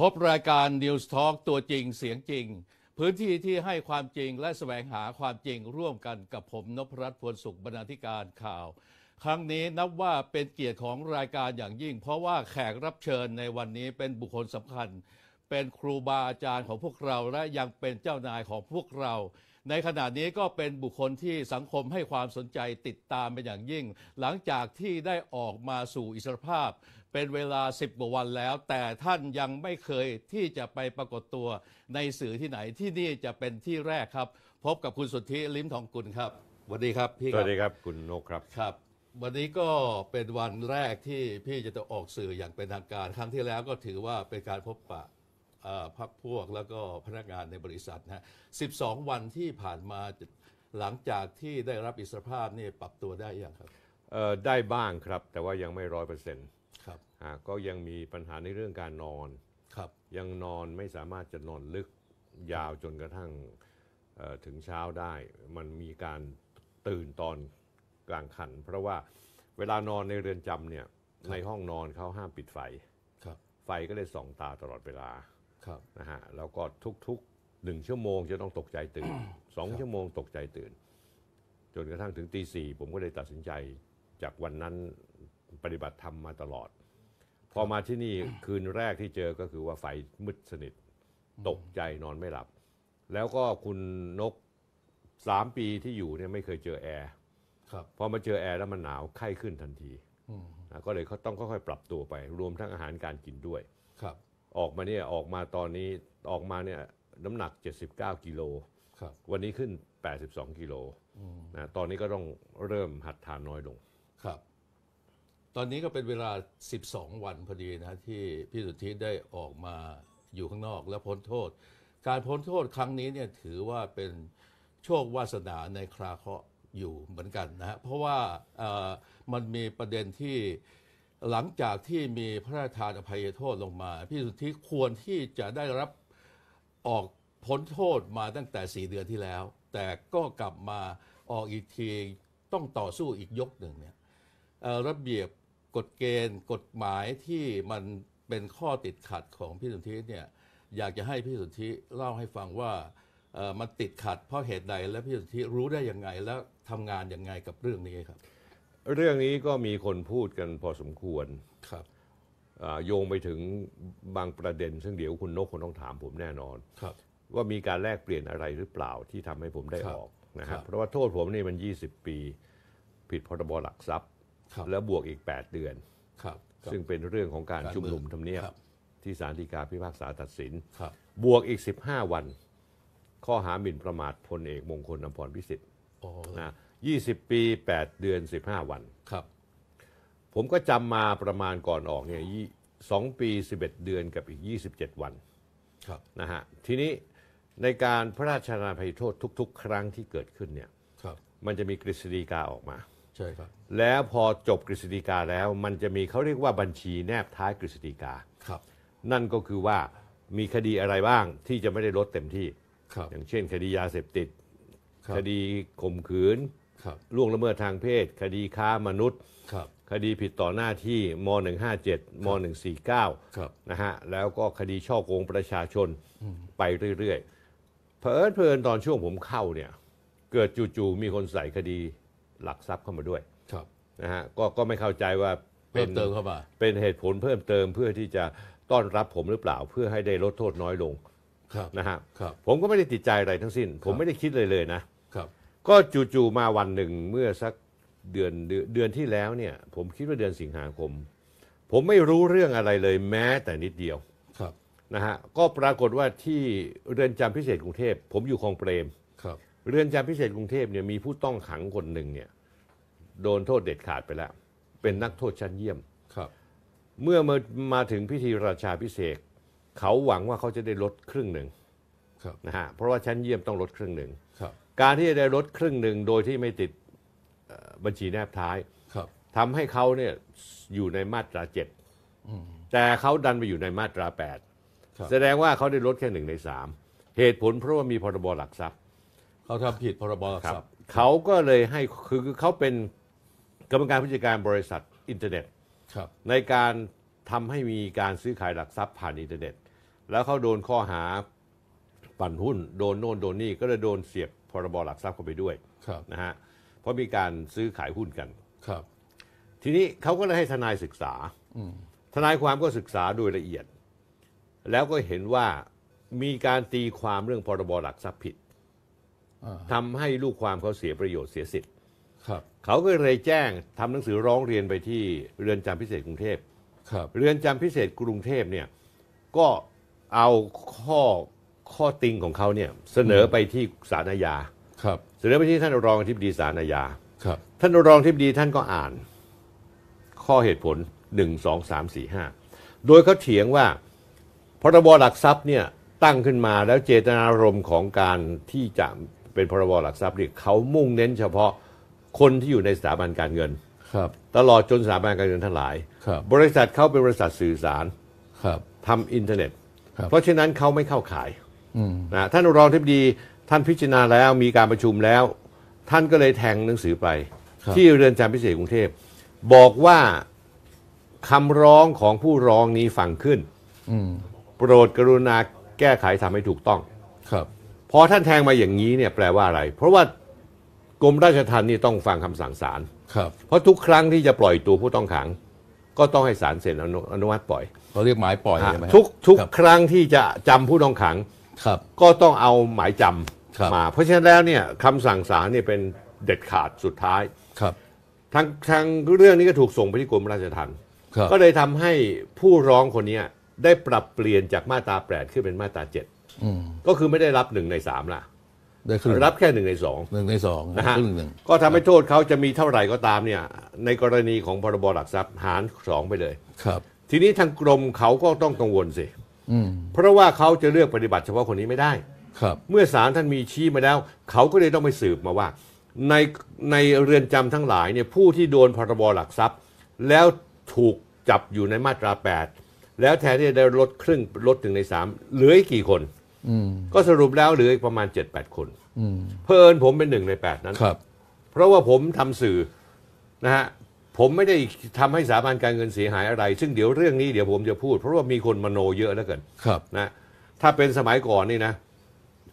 พบรายการ News Talk ตัวจริงเสียงจริง พื้นที่ที่ให้ความจริงและแสวงหาความจริงร่วมกันกับผมนพรัตน์พลสุข บรรณาธิการข่าว ครั้งนี้นับว่าเป็นเกียรติของรายการอย่างยิ่ง เพราะว่าแขกรับเชิญในวันนี้เป็นบุคคลสำคัญ เป็นครูบาอาจารย์ของพวกเราและยังเป็นเจ้านายของพวกเราในขณะนี้ก็เป็นบุคคลที่สังคมให้ความสนใจติดตามเป็นอย่างยิ่ง หลังจากที่ได้ออกมาสู่อิสรภาพ เป็นเวลาสิบกว่าวันแล้ว แต่ท่านยังไม่เคยที่จะไปปรากฏตัว ในสื่อที่ไหนที่นี่จะเป็นที่แรกครับ พบกับคุณสุทธิลิ้มทองกุลครับสวัสดีครับพี่ครับสวัสดีครับคุณนกครับครับ วันนี้ก็เป็นวันแรกที่พี่จะต้องออกสื่ออย่างเป็นทางการ ครั้งที่แล้วก็ถือว่าเป็นการพบปะพักพวกแล้วก็พนักงานในบริษัทนะ12 วันที่ผ่านมาหลังจากที่ได้รับอิสรภาพนี่ปรับตัวได้ยังครับ ได้บ้างครับแต่ว่ายังไม่ร้อยเปอร์เซ็นต์ครับก็ยังมีปัญหาในเรื่องการนอนครับ ยังนอนไม่สามารถจะนอนลึกยาวจนกระทั่งถึงเช้าได้ มันมีการตื่นตอนกลางคัน เพราะว่าเวลานอนในเรือนจำเนี่ยในห้องนอนเขาห้ามปิดไฟไฟก็เลยส่องตาตลอดเวลานะฮะเราก็ทุกๆหนึ่งชั่วโมงจะต้องตกใจตื่นสองชั่วโมงตกใจตื่นจนกระทั่งถึงตีสี่ผมก็เลยตัดสินใจจากวันนั้นปฏิบัติธรรมมาตลอด พอมาที่นี่คืนแรกที่เจอก็คือว่าไฟมืดสนิทตกใจนอนไม่หลับแล้วก็คุณนกสามปีที่อยู่เนี่ยไม่เคยเจอแอร์พอมาเจอแอร์แล้วมันหนาวไข้ขึ้นทันทีก็เลยเขาต้องค่อยๆปรับตัวไปรวมทั้งอาหารการกินด้วยออกมาเนี่ยออกมาตอนนี้ออกมาเนี่ยน้ำหนัก 79กิโลวันนี้ขึ้น 82กิโลนะ ตอนนี้ก็ต้องเริ่มหัดทานน้อยลง ครับ ตอนนี้ก็เป็นเวลา 12 วันพอดีนะที่พี่สุทธิได้ออกมาอยู่ข้างนอก และพ้นโทษ การพ้นโทษครั้งนี้เนี่ยถือว่าเป็นโชควาสนาในคราเคราะห์อยู่เหมือนกันนะฮะ เพราะว่ามันมีประเด็นที่หลังจากที่มีพระราชทานอภัยโทษลงมา พี่สุทธิควรที่จะได้รับออกพ้นโทษมาตั้งแต่สี่เดือนที่แล้ว แต่ก็กลับมาออกอีกทีต้องต่อสู้อีกยกหนึ่งเนี่ยระเบียบกฎเกณฑ์กฎหมายที่มันเป็นข้อติดขัดของพี่สุทธิเนี่ยอยากจะให้พี่สุทธิเล่าให้ฟังว่ามันติดขัดเพราะเหตุใดและพี่สุทธิรู้ได้ยังไงและทำงานยังไงกับเรื่องนี้ครับเรื่องนี้ก็มีคนพูดกันพอสมควร ครับ โยงไปถึงบางประเด็น ซึ่งเดี๋ยวคุณนกคงต้องถามผมแน่นอน ครับ ว่ามีการแลกเปลี่ยนอะไรหรือเปล่าที่ทำให้ผมได้ออกนะครับ เพราะว่าโทษผมนี่มัน 20 ปี ผิดพรบหลักทรัพย์แล้วบวกอีก 8 เดือน ครับ ซึ่งเป็นเรื่องของการชุมนุมทำเนียบที่ศาลฎีกาพิพากษาตัดสินบบวกอีก15วัน ข้อหาหมิ่นประมาทพลเอกมงคลอภพรพิสิทธิ์นะ20 ปี 8 เดือน 15 วันครับ ผมก็จำมาประมาณก่อนออกเนี่ยสองปี 11 เดือนกับอีก 27 วันครับนะฮะทีนี้ในการพระราชทานภัยโทษทุก ๆ ครั้งที่เกิดขึ้นเนี่ยครับ มันจะมีกฤษฎีกาออกมาใช่ครับแล้วพอจบกฤษฎีกาแล้ว มันจะมีเขาเรียกว่าบัญชีแนบท้ายกฤษฎีกาครับ นั่นก็คือว่ามีคดีอะไรบ้างที่จะไม่ได้ลดเต็มที่ครับอย่างเช่นคดียาเสพติด คดีข่มขืนล่วงละเมิดทางเพศ คดีค้ามนุษย์ครับคดีผิดต่อหน้าที่ ม .157 ม .149 นะฮะแล้วก็คดีช่อโกงประชาชนไปเรื่อย ๆเพลินเพลินตอนช่วงผมเข้าเนี่ย เกิดจู่ๆมีคนใส่คดีหลักทรัพย์เข้ามาด้วยครับนะฮะก็ก็ไม่เข้าใจว่าเพิ่มเติมเข้ามาเป็นเหตุผลเพิ่มเติมเพื่อที่จะต้อนรับผมหรือเปล่า เพื่อให้ได้ลดโทษน้อยลงนะฮะผมก็ไม่ได้ติดใจอะไรทั้งสิ้น ผมไม่ได้คิดเลยเลยนะก็จู่ๆมาวันหนึ่งเมื่อ สักเดือนเดือนที่แล้วเนี่ย ผมคิดว่าเดือนสิงหาคม ผมไม่รู้เรื่องอะไรเลยแม้แต่นิดเดียวครับนะฮะ ก็ปรากฏว่าที่เรือนจำพิเศษกรุงเทพผมอยู่คลองเปรมครับ เรือนจำพิเศษกรุงเทพเนี่ยมีผู้ต้องขังคนหนึ่งเนี่ย โดนโทษเด็ดขาดไปแล้วเป็นนักโทษชั้นเยี่ยมครับ เมื่อมามาถึงพิธีราชาพิเศษเขาหวังว่าเขาจะได้ลดครึ่งหนึ่งนะฮะเพราะว่าชั้นเยี่ยมต้องลดครึ่งหนึ่งการที่จะได้ลดครึ่งหนึ่งโดยที่ไม่ติดบัญชีแนบท้ายทำให้เขาเนี่ยอยู่ในมาตราเจ็ดแต่เขาดันไปอยู่ในมาตราแปดแสดงว่าเขาได้ลดแค่หนึ่งในสามเหตุผลเพราะว่ามีพรบหลักทรัพย์เขาทำผิดพรบหลักทรัพย์เขาก็เลยให้คือเขาเป็นกรรมการผู้จัดการบริษัทอินเทอร์เน็ตในการทำให้มีการซื้อขายหลักทรัพย์ผ่านอินเทอร์เน็ต แล้วเขาโดนข้อหาปั่นหุ้น โดนโน่นโดนนี่ก็เลยโดนเสียบพรบหลักทรัพย์เข้าไปด้วยนะฮะเพราะมีการซื้อขายหุ้นกัน ครับ ทีนี้เขาก็เลยให้ทนายศึกษาทนายความก็ศึกษาโดยละเอียด แล้วก็เห็นว่ามีการตีความเรื่องพรบหลักทรัพย์ผิดทำให้ลูกความเขาเสียประโยชน์เสียสิทธิ์ ครับเขาก็เลยแจ้งทำหนังสือร้องเรียนไปที่เรือนจำพิเศษกรุงเทพครับ เรือนจำพิเศษกรุงเทพเนี่ย ก็เอาข้อข้อติงของเขาเนี่ย เสนอไปที่ศาลอาญาครับเสนอไปที่ท่านรองอธิบดีสารอาญาครับท่านรองอธิบดีท่านก็อ่าน ข้อเหตุผลหนึ่งสองสามสี่ห้า โดยเขาเถียงว่า พรบหลักทรัพย์เนี่ยตั้งขึ้นมา แล้วเจตนารมณ์ของการที่จะเป็นพรบหลักทรัพย์เนี่ยเขามุ่งเน้น เฉพาะคนที่อยู่ในสถาบันการเงิน ครับ ตลอดจนสถาบันการเงินทั้งหลาย ครับ บริษัทเขาเป็นบริษัทสื่อสารครับทำอินเทอร์เน็ต เพราะฉะนั้นเขาไม่เข้าขายนะท่านรองทิบดีท่านพิจารณาแล้วมีการประชุมแล้ว ท่านก็เลยแทงหนังสือไป ที่เรือนจำพิเศษกรุงเทพบอกว่าคำร้องของผู้ร้องนี้ฟังขึ้นโปรดกรุณาแก้ไขทำให้ถูกต้อง ครับพอท่านแทงมาอย่างนี้เนี่ยแปลว่าอะไร เพราะว่ากรมราชทัณฑ์นี่ต้องฟังคำสั่งศาลเพราะทุกครั้งที่จะปล่อยตัวผู้ต้องขัง ก็ต้องให้ศาลเซ็นอนุอนุมัติปล่อยเขาเรียกหมายปล่อยใช่ไหมทุกทุกครั้งที่จะจำผู้ต้องขังครับก็ต้องเอาหมายจำมา เพราะฉะนั้นแล้วเนี่ยคำสั่งศาลเนี่ยเป็นเด็ดขาดสุดท้าย ครับทางทางเรื่องนี้ก็ถูกส่งไปที่กรมราชทัณฑ์ก็เลยทำให้ผู้ร้องคนนี้ ได้ปรับเปลี่ยนจากมาตราแปดขึ้นเป็นมาตราเจ็ดก็คือไม่ได้รับหนึ่งในสามละร่รับแค่หนึ่งในสองหนึ่งในสองนะฮะก็ทำให้โทษเขาจะมีเท่าไหร่ก็ตามเนี่ย ในกรณีของพรบหลักทรัพย์หารสองไปเลย ครับ ทีนี้ทางกรมเขาก็ต้องกังวลสิเพราะว่าเขาจะเลือกปฏิบัติเฉพาะคนนี้ไม่ได้ ครับ เมื่อศาลท่านมีชี้มาแล้ว เขาก็เลยต้องไปสืบมาว่า ในในเรือนจำทั้งหลายเนี่ยผู้ที่โดนพรบหลักทรัพย์ แล้วถูกจับอยู่ในมาตรา 8 แล้วแทนที่จะได้ลดครึ่งลดถึงในสามเหลืออีกกี่คนอก็สรุปแล้วเหลืออีกประมาณ7ดแปดคนเพิ่นผมเป็นหนึ่งในแปดนั้นเพราะว่าผมทำสื่อนะฮะผมไม่ได้ทำให้สถาบันการเงินเสียหายอะไร ซึ่งเดี๋ยวเรื่องนี้เดี๋ยวผมจะพูดเพราะว่ามีคนมโนเยอะแล้วเกิน ครับ นะ ถ้าเป็นสมัยก่อนนี่นะ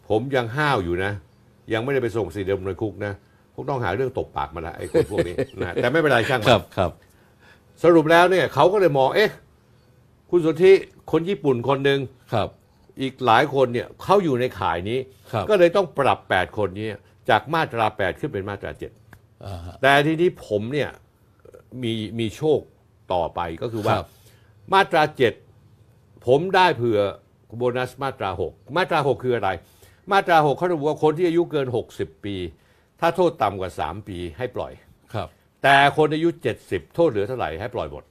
ผมยังห้าวอยู่นะ ยังไม่ได้ไปส่งสีเดิมในคุกนะพวกต้องหาเรื่องตบปากมาละไอ้คนพวกนี้นะ แต่ไม่เป็นไรช่างครับ ครับ สรุปแล้วเนี่ยเขาก็เลยมอง เอ๊ะ คุณสุทธิคนญี่ปุ่นคนหนึ่งครับ อีกหลายคนเนี่ยเขาอยู่ในข่ายนี้ ก็เลยต้องปรับแปดคนนี้จากมาตราแปดขึ้นเป็นมาตราเจ็ดแต่ทีนี้ผมเนี่ยมีมีโชคต่อไปก็คือว่ามาตราเจ็ดผมได้เผื่อโบนัสมาตราหกมาตราหกคืออะไร มาตราหกเขาระบุว่าคนที่อายุเกินหกสิบปี ถ้าโทษต่ำกว่าสามปีให้ปล่อยครับ แต่คนอายุเจ็ดสิบโทษเหลือเท่าไหร่ให้ปล่อยหมด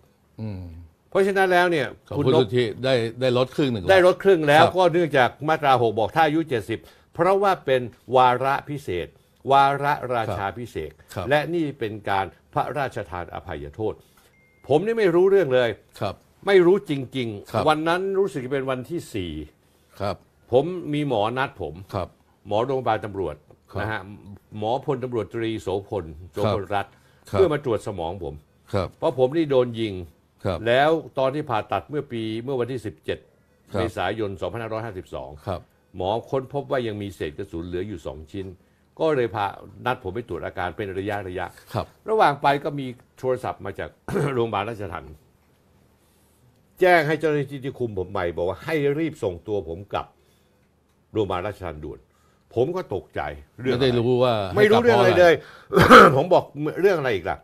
เพราะฉะนั้นแล้วเนี่ยคุณนุกที่ได้ได้ลดครึ่งหนึ่ง ได้ลดครึ่งแล้วก็เนื่องจากมาตรา 6 บอกถ้าอายุ 70 เพราะว่าเป็นวาระพิเศษ วาระราชาพิเศษและนี่เป็นการพระราชทานอภัยโทษ ผมนี่ไม่รู้เรื่องเลยครับไม่รู้จริงรๆวันนั้นรู้สึกเป็นวันที่สี่ครับผมมีหมอนัดผมครับ หมอโรงพยาบาลตำรวจรนะฮะหมอพลตำรวจตรี โสพลโจพลรัตเพื่อมาตรวจสมองผมครับ เพราะผมนี่โดนยิงครับ แล้วตอนที่ผ่าตัดเมื่อปีเมื่อวันที่ 17เจ็ดเมษายน2552 ครับ หมอค้นพบว่ายังมีเศษกระสุนเหลืออยู่สองชิ้นก็เลยพานัดผมไปตรวจอาการเป็นระยะระยะ ครับ ระหว่างไปก็มีโทรศัพท์มาจากโรงพยาบาลราชทันแจ้งให้เจ้าหน้าที่ที่คุมผมใหม่บอกว่าให้รีบส่งตัว ผมกลับโรงพยาบาลราชทันด่วน ผมก็ตกใจ เรื่องไม่รู้ว่า ไม่รู้เรื่องอะไรเลย ผมบอกเรื่องอะไรอีกล่ะ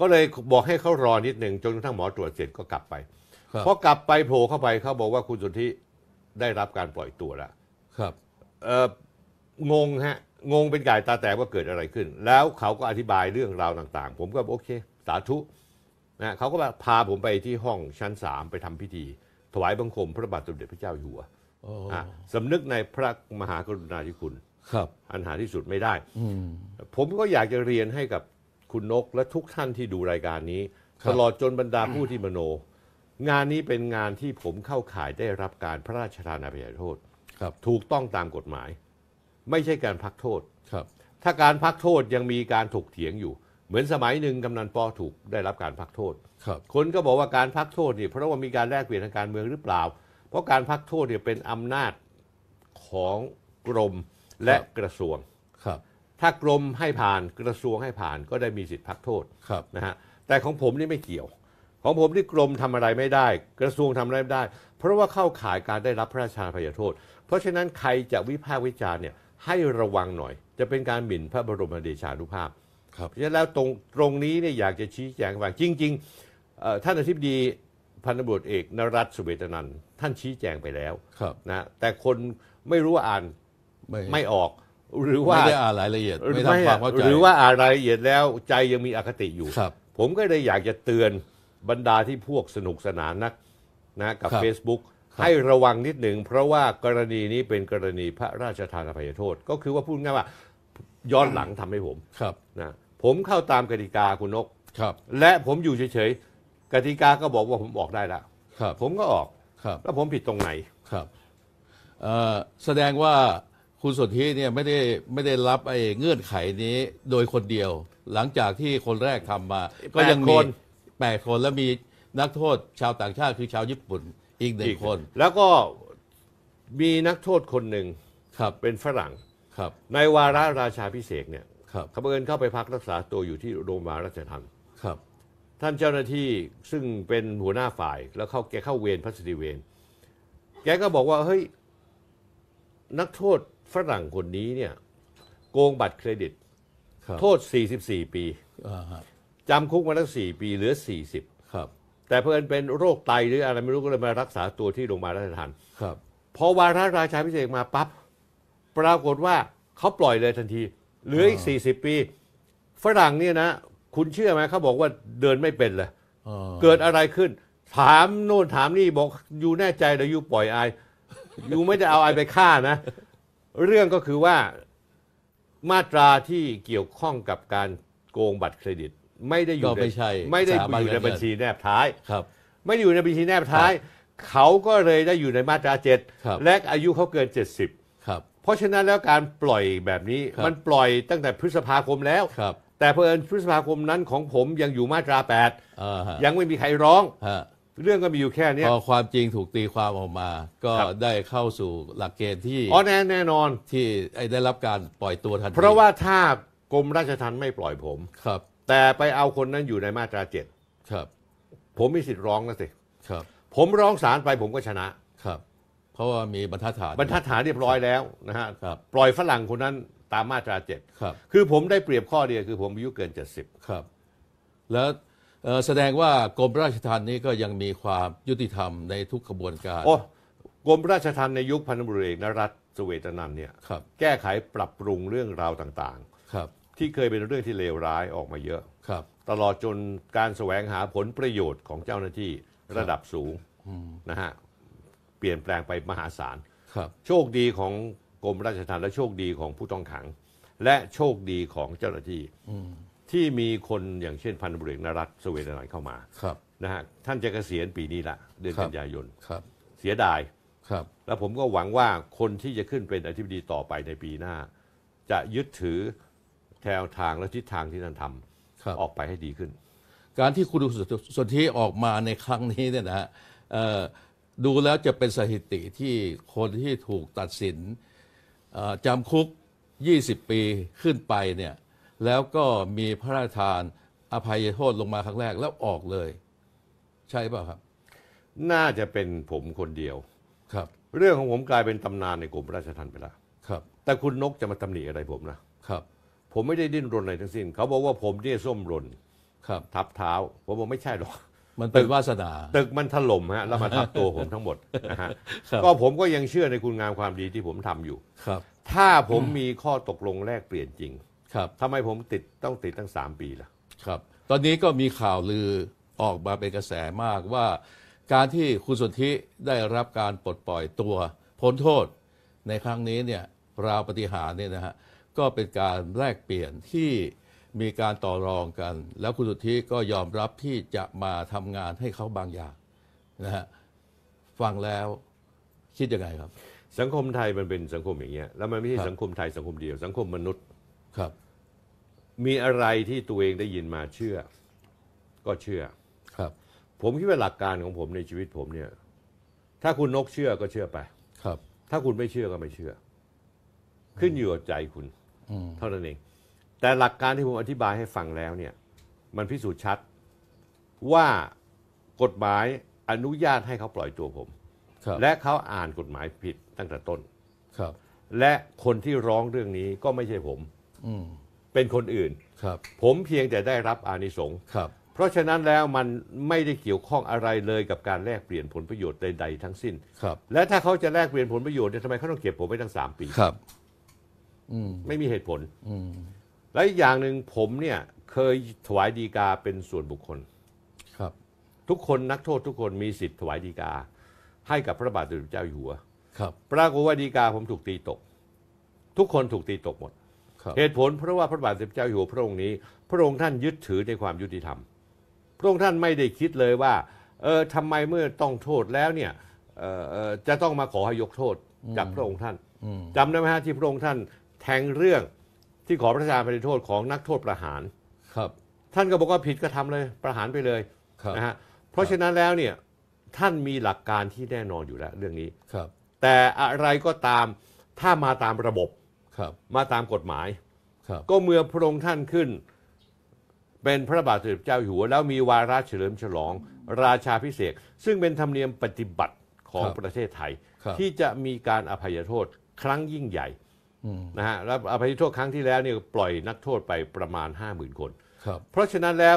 ก็เลยบอกให้เขารอนิดหนึ่งจนกระทั่งหมอตรวจเสร็จก็กลับไปรพอกลับไปโผล่เข้าไปเขาบอกว่าคุณสุทธิได้รับการปล่อยตัวแล้วครับ เอ่องงฮะงงเป็นไก่ตาแตกว่าเกิดอะไรขึ้น แล้วเขาก็อธิบายเรื่องราวต่างๆ ผมก็โอเค สาธุนะเขาก็พาผมไปที่ห้องชั้นสามไปทำพิธี ถวายบังคมพระบาทสมเด็จพระเจ้าอยู่หัวสำนึกในพระมหากรุณาธิคุณ ครับอันหาที่สุดไม่ได้ผมก็อยากจะเรียนให้กับคุณนกและทุกท่านที่ดูรายการนี้ตลอดจนบรรดาผู้ที่มโน งานนี้เป็นงานที่ผมเข้าข่ายได้รับการพระราชทานอภัยโทษถูกต้องตามกฎหมายไม่ใช่การพักโทษ ครับ ถ้าการพักโทษยังมีการถกเถียงอยู่ เหมือนสมัยหนึ่งกำนันปอถูกได้รับการพักโทษ ครับ คนก็บอกว่าการพักโทษเนี่ยเพราะว่ามีการแลกเปลี่ยนทางการเมืองหรือเปล่า เพราะการพักโทษเนี่ยเป็นอำนาจของกรมและกระทรวง ครับ ถ้ากรมให้ผ่านกระทรวงให้ผ่านก็ได้มีสิทธิพักโทษ ครับนะฮะ แต่ของผมนี่ไม่เกี่ยว ของผมที่กรมทำอะไรไม่ได้ กระทรวงทำอะไรไม่ได้ เพราะว่าเข้าข่ายการได้รับพระราชทานภยโทษ เพราะฉะนั้นใครจะวิพากษ์วิจารณ์เนี่ยให้ระวังหน่อย จะเป็นการหมิ่นพระบรมเดชานุภาพ ครับฉะนั้นแล้วตรงตรงนี้เนี่ยอยากจะชี้แจงว่าจริงๆท่านอธิบดี พันธบุตรเอก นรัตสุเวตนันท่านชี้แจงไปแล้ว ครับนะแต่คนไม่รู้ว่าอ่านไมไม่ออกหรือว่าไม่ได้อ่านรายละเอียด ไม่ทำความเข้าใจหรือว่าอ่านรายละเอียดแล้วใจยังมีอคติอยู่ครับ ผมก็เลยอยากจะเตือนบรรดาที่พวกสนุกสนานนักนะกับ Facebook ให้ระวังนิดหนึ่งเพราะว่ากรณีนี้เป็นกรณีพระราชทานอภัยโทษก็คือว่าพูดง่ายว่าย้อนหลังทำให้ผม ครับนะผมเข้าตามกติกาคุณนกครับ และผมอยู่เฉยๆกติกาก็บอกว่าผมออกได้แล้วผมก็ออกครับแล้วผมผิดตรงไหน ครับ แสดงว่าคุณสทธิเนี่ยไม่ได้ไม่ได้รับไอ้เงื่อนไขนี้โดยคนเดียว หลังจากที่คนแรกทำมา ก็ยังมีแปดคนแล้วมีนักโทษ ชาวต่างชาติคือชาวญี่ปุ่นอีกหนึ่งคนแล้วก็มีนักโทษคนหนึ่งเป็นฝรั่งครับ ในวาระราชาพิเศษเนี่ย ครับเขาเงินเข้าไปพักรักษาตัวอยู่ที่โรงพยาบาลราชธรรมครับ ท่านเจ้าหน้าที่ซึ่งเป็นหัวหน้าฝ่ายแล้วเขาแกเข้าเวรพัสดีเวรแกก็บอกว่า เฮ้ย นักโทษฝรั่งคนนี้เนี่ย โกงบัตรเครดิตโทษ 44 ปีจำคุกมาแล้ว4ปีเหลือ 40แต่เพื่อนเป็นโรคไตหรืออะไรไม่รู้ก็เลยมารักษาตัวที่โรงพยาบาลราชรรนครับพอ วาระราชาพิเศษมาปั๊บปรากฏว่าเขาปล่อยเลยทันที เหลืออีกสสี่ิบปีฝรั่งเนี่ยนะ คุณเชื่อไหมเขาบอกว่าเดินไม่เป็นเลยเกิดอะไรขึ้น ถามโน่นถามนี่บอกอยู่แน่ใจหรืออยู่ปล่อยไออยู่ไม่ได้เอาไอไปฆ่านะ เรื่องก็คือว่ามาตราที่เกี่ยวข้องกับการโกงบัตรเครดิตไม่ได้อยู่ไม่ใช่ไม่ได้อยู่ในบัญชีแนบท้าย ครับ ไม่อยู่ในบัญชีแนบท้าย เขาก็เลยได้อยู่ในมาตราเจ็ดและอายุเขาเกินเจ็ครับ เพราะฉะนั้นแล้วการปล่อยแบบนี้มันปล่อยตั้งแต่พฤษภาคมแล้ว ครับ แต่เพื่อนพฤษภาคมนั้นของผมยังอยู่มาตราแปดยังไม่มีใครร้องเรื่องก็มีอยู่แค่นี้พอความจริงถูกตีความออกมา ก็ได้เข้าสู่หลักเกณฑ์ที่ อ๋อแน่แน่นอน ที่ได้รับการปล่อยตัวทันที เพราะว่าถ้ากรมราชทัณฑ์ไม่ปล่อยผม ครับแต่ไปเอาคนนั้นอยู่ในมาตราเจ็ด ครับ ผมมีสิทธิ์ร้องนะสิ ครับ ผมร้องศาลไปผมก็ชนะ ครับ เพราะว่ามีบรรทัดฐาน บรรทัดฐานเรียบร้อยแล้วนะฮะครับ ปล่อยฝรั่งคนนั้นตามมาตราเจ็ด ครับ คือผมได้เปรียบข้อเดียวคือผมอายุเกินเจ็ดสิบ ครับ แล้วแสดงว่ากรมราชทัณฑ์นี้ก็ยังมีความยุติธรรมในทุกขบวนการ โอ้ กรมราชทัณฑ์ในยุคพันธุ์บุรีนรัตสเวตนันเนี่ยแก้ไขปรับปรุงเรื่องราวต่าง ๆครับที่เคยเป็นเรื่องที่เลวร้ายออกมาเยอะครับ ตลอดจนการแสวงหาผลประโยชน์ของเจ้าหน้าที่ระดับสูงนะฮะเปลี่ยนแปลงไปมหาศาลครับ โชคดีของกรมราชธรรมและโชคดีของผู้ต้องขัง และโชคดีของเจ้าหน้าที่ ที่มีคนอย่างเช่นพันธุ์บุเรงนรัตสเวตนันเข้ามาครับนะฮะท่านจะเกษียณปีนี้ละ เดือนกันยายนครับ เสียดายครับ แล้วผมก็หวังว่าคนที่จะขึ้นเป็นอธิบดีต่อไปในปีหน้า จะยึดถือแนวทางและทิศทางที่ท่านทำออกไปให้ดีขึ้น การที่คุณสุทธิออกมาในครั้งนี้เนี่ยนะฮะดูแล้วจะเป็นสถิติที่คนที่ถูกตัดสินจำคุก20ปีขึ้นไปเนี่ยแล้วก็มีพระราชทาน อภัยโทษลงมาครั้งแรกแล้วออกเลย ใช่ป่ะครับ น่าจะเป็นผมคนเดียว ครับ เรื่องของผมกลายเป็นตำนานในกรมราชทัณฑ์ไปแล้วครับ แต่คุณนกจะมาตำหนิอะไรผมนะครับผมไม่ได้ดิ้นรนอะไรทั้งสิ้น เขาบอกว่าผมเนี่ยส้มรนครับ ทับเท้าผมบอกไม่ใช่หรอกมันเป็นวาสนาตึกมันถล่มฮะแล้วมาทับตัวผมทั้งหมดนะฮะก็ผมก็ยังเชื่อในคุณงามความดีที่ผมทำอยู่ครับ ถ้าผมมีข้อตกลงแลกเปลี่ยนจริง ครับทาไมผมติดต้องติดตั้งสามปีล่ะครับ ตอนนี้ก็มีข่าวลือออกมาเป็นกระแสมากว่าการที่คุณสุทธิได้รับการปลดปล่อยตัวพ้นโทษในครั้งนี้เนี่ยราวปฏิหารเนี่ยนะฮะก็เป็นการแลกเปลี่ยนที่มีการต่อรองกัน แล้วคุณสุทธิก็ยอมรับที่จะมาทำงานให้เขาบางอย่างนะฮะฟังแล้วคิดยังไงครับ สังคมไทยมันเป็นสังคมอย่างเงี้ยแล้วมันไม่ใช่สังคมไทยสังคมเดียว สังคมมนุษย์ครับ มีอะไรที่ตัวเองได้ยินมาเชื่อ ก็เชื่อครับ ผมคิดว่าหลักการของผมในชีวิตผมเนี่ยถ้าคุณนกเชื่อก็เชื่อไป ครับ ถ้าคุณไม่เชื่อก็ไม่เชื่อ ขึ้นอยู่กับใจคุณเท่านั้นเอง แต่หลักการที่ผมอธิบายให้ฟังแล้วเนี่ย มันพิสูจน์ชัดว่ากฎหมายอนุญาตให้เขาปล่อยตัวผม และเขาอ่านกฎหมายผิดตั้งแต่ต้น และคนที่ร้องเรื่องนี้ก็ไม่ใช่ผม เป็นคนอื่น ผมเพียงแต่ได้รับอานิสงส์เพราะฉะนั้นแล้วมันไม่ได้เกี่ยวข้องอะไรเลยกับการแลกเปลี่ยนผลประโยชน์ใดๆทั้งสิ้น และถ้าเขาจะแลกเปลี่ยนผลประโยชน์เนี่ยทำไมเขาต้องเก็บผมไว้ตั้งสามปีครับไม่มีเหตุผล และอีกอย่างหนึ่งผมเนี่ยเคยถวายดีกาเป็นส่วนบุคคล ครับ ทุกคนนักโทษทุกคนมีสิทธิ์ถวายดีกา ให้กับพระบาทสมเด็จเจ้าอยู่หัว ครับ ปรากฏว่าดีกาผมถูกตีตก ทุกคนถูกตีตกหมด เหตุผลเพราะว่าพระบาทสมเด็จเจ้าอยู่หัวพระองค์นี้ พระองค์ท่านยึดถือในความยุติธรรม พระองค์ท่านไม่ได้คิดเลยว่า เออทำไมเมื่อต้องโทษแล้วเนี่ยจะต้องมาขอให้ยกโทษ จากพระองค์ท่านจำได้ไหมฮะที่พระองค์ท่านแทงเรื่องที่ขอพระราชทานปโทษของนักโทษประหาร ครับ ท่านก็บอกว่าผิดก็ทำเลยประหารไปเลยนะฮะ เพราะฉะนั้นแล้วเนี่ยท่านมีหลักการที่แน่นอนอยู่แล้วเรื่องนี้ ครับ แต่อะไรก็ตามถ้ามาตามระบบครับมาตามกฎหมาย ครับ ก็เมื่อพระองค์ท่านขึ้นเป็นพระบาทสมเด็จเจ้าอยู่หัวแล้วมีวาระเฉลิมฉลองราชาพิเศษซึ่งเป็นธรรมเนียมปฏิบัติของประเทศไทย ที่จะมีการอภัยโทษครั้งยิ่งใหญ่นะฮะแล้วอภัยโทษครั้งที่แล้วเนี่ยปล่อยนักโทษไปประมาณห้าหมื่นคน ครับ เพราะฉะนั้นแล้ว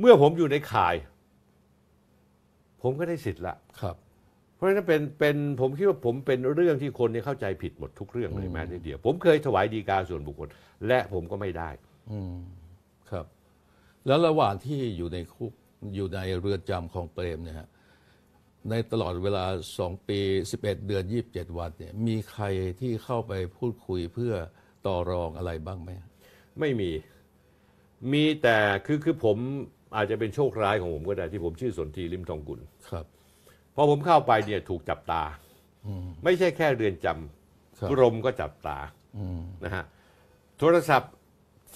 เมื่อผมอยู่ในข่าย ผมก็ได้สิทธิ์ละครับ เพราะฉะนั้นเป็นเป็นผมคิดว่าผมเป็นเรื่องที่คนเนี่ยเข้าใจผิดหมดทุกเรื่องเลยแม้แต่เดียวผมเคยถวายดีกาส่วนบุคคลและผมก็ไม่ได้ อืมครับ แล้วระหว่างที่อยู่ในคุกอยู่ในเรือนจำของเปรม เนี่ยฮะในตลอดเวลา 2 ปี 11 เดือน 27 วันเนี่ย มีใครที่เข้าไปพูดคุยเพื่อต่อรองอะไรบ้างไหม ไม่มีมีแต่คือ คือ ผมอาจจะเป็นโชคร้ายของผมก็ได้ที่ผมชื่อสนธีริมทองกุลครับ พอผมเข้าไปเนี่ยถูกจับตาไม่ใช่แค่เรือนจำกรมก็จับตานะฮะโทรศัพท์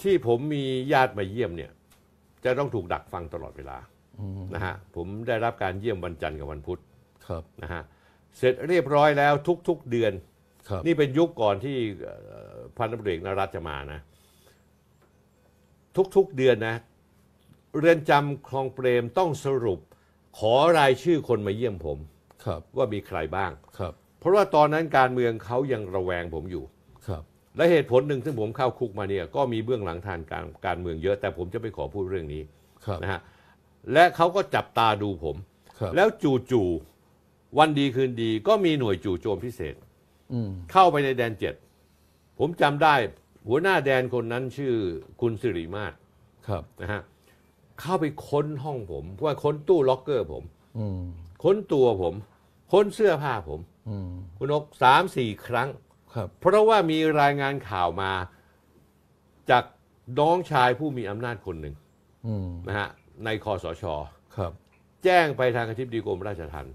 ที่ผมมีญาติมาเยี่ยมเนี่ย จะต้องถูกดักฟังตลอดเวลานะฮะ ผมได้รับการเยี่ยมวันจันทร์กับวันพุธครับนะฮะเสร็จเรียบร้อยแล้วทุกๆเดือนนี่เป็นยุคก่อนที่พันธุ์ตำรวจนรัชจะมานะ ทุกๆเดือนนะ เรือนจำคลองเปรมต้องสรุป ขอรายชื่อคนมาเยี่ยมผมว่ามีใครบ้างเพราะว่าตอนนั้นการเมืองเขายังระแวงผมอยู่และเหตุผลหนึ่งซึ่งผมเข้าคุกมาเนี่ยก็มีเบื้องหลังทางการการเมืองเยอะ แต่ผมจะไม่ขอพูดเรื่องนี้นะฮะและเขาก็จับตาดูผม แล้วจู่ๆวันดีคืนดีก็มีหน่วยจู่โจมพิเศษเข้าไปในแดนเจ็ด ผมจำได้ หัวหน้าแดนคนนั้นชื่อคุณสิริมาศครับนะฮะเข้าไปค้นห้องผมว่าค้นตู้ล็อกเกอร์ผมค้นตัวผม ค้นเสื้อผ้าผมคุณนกสามสี่ครั้งเพราะว่ามีรายงานข่าวมา จากน้องชายผู้มีอำนาจคนหนึ่งนะฮะในคอสช ครับ แจ้งไปทางอธิบดีกรมราชทัณฑ์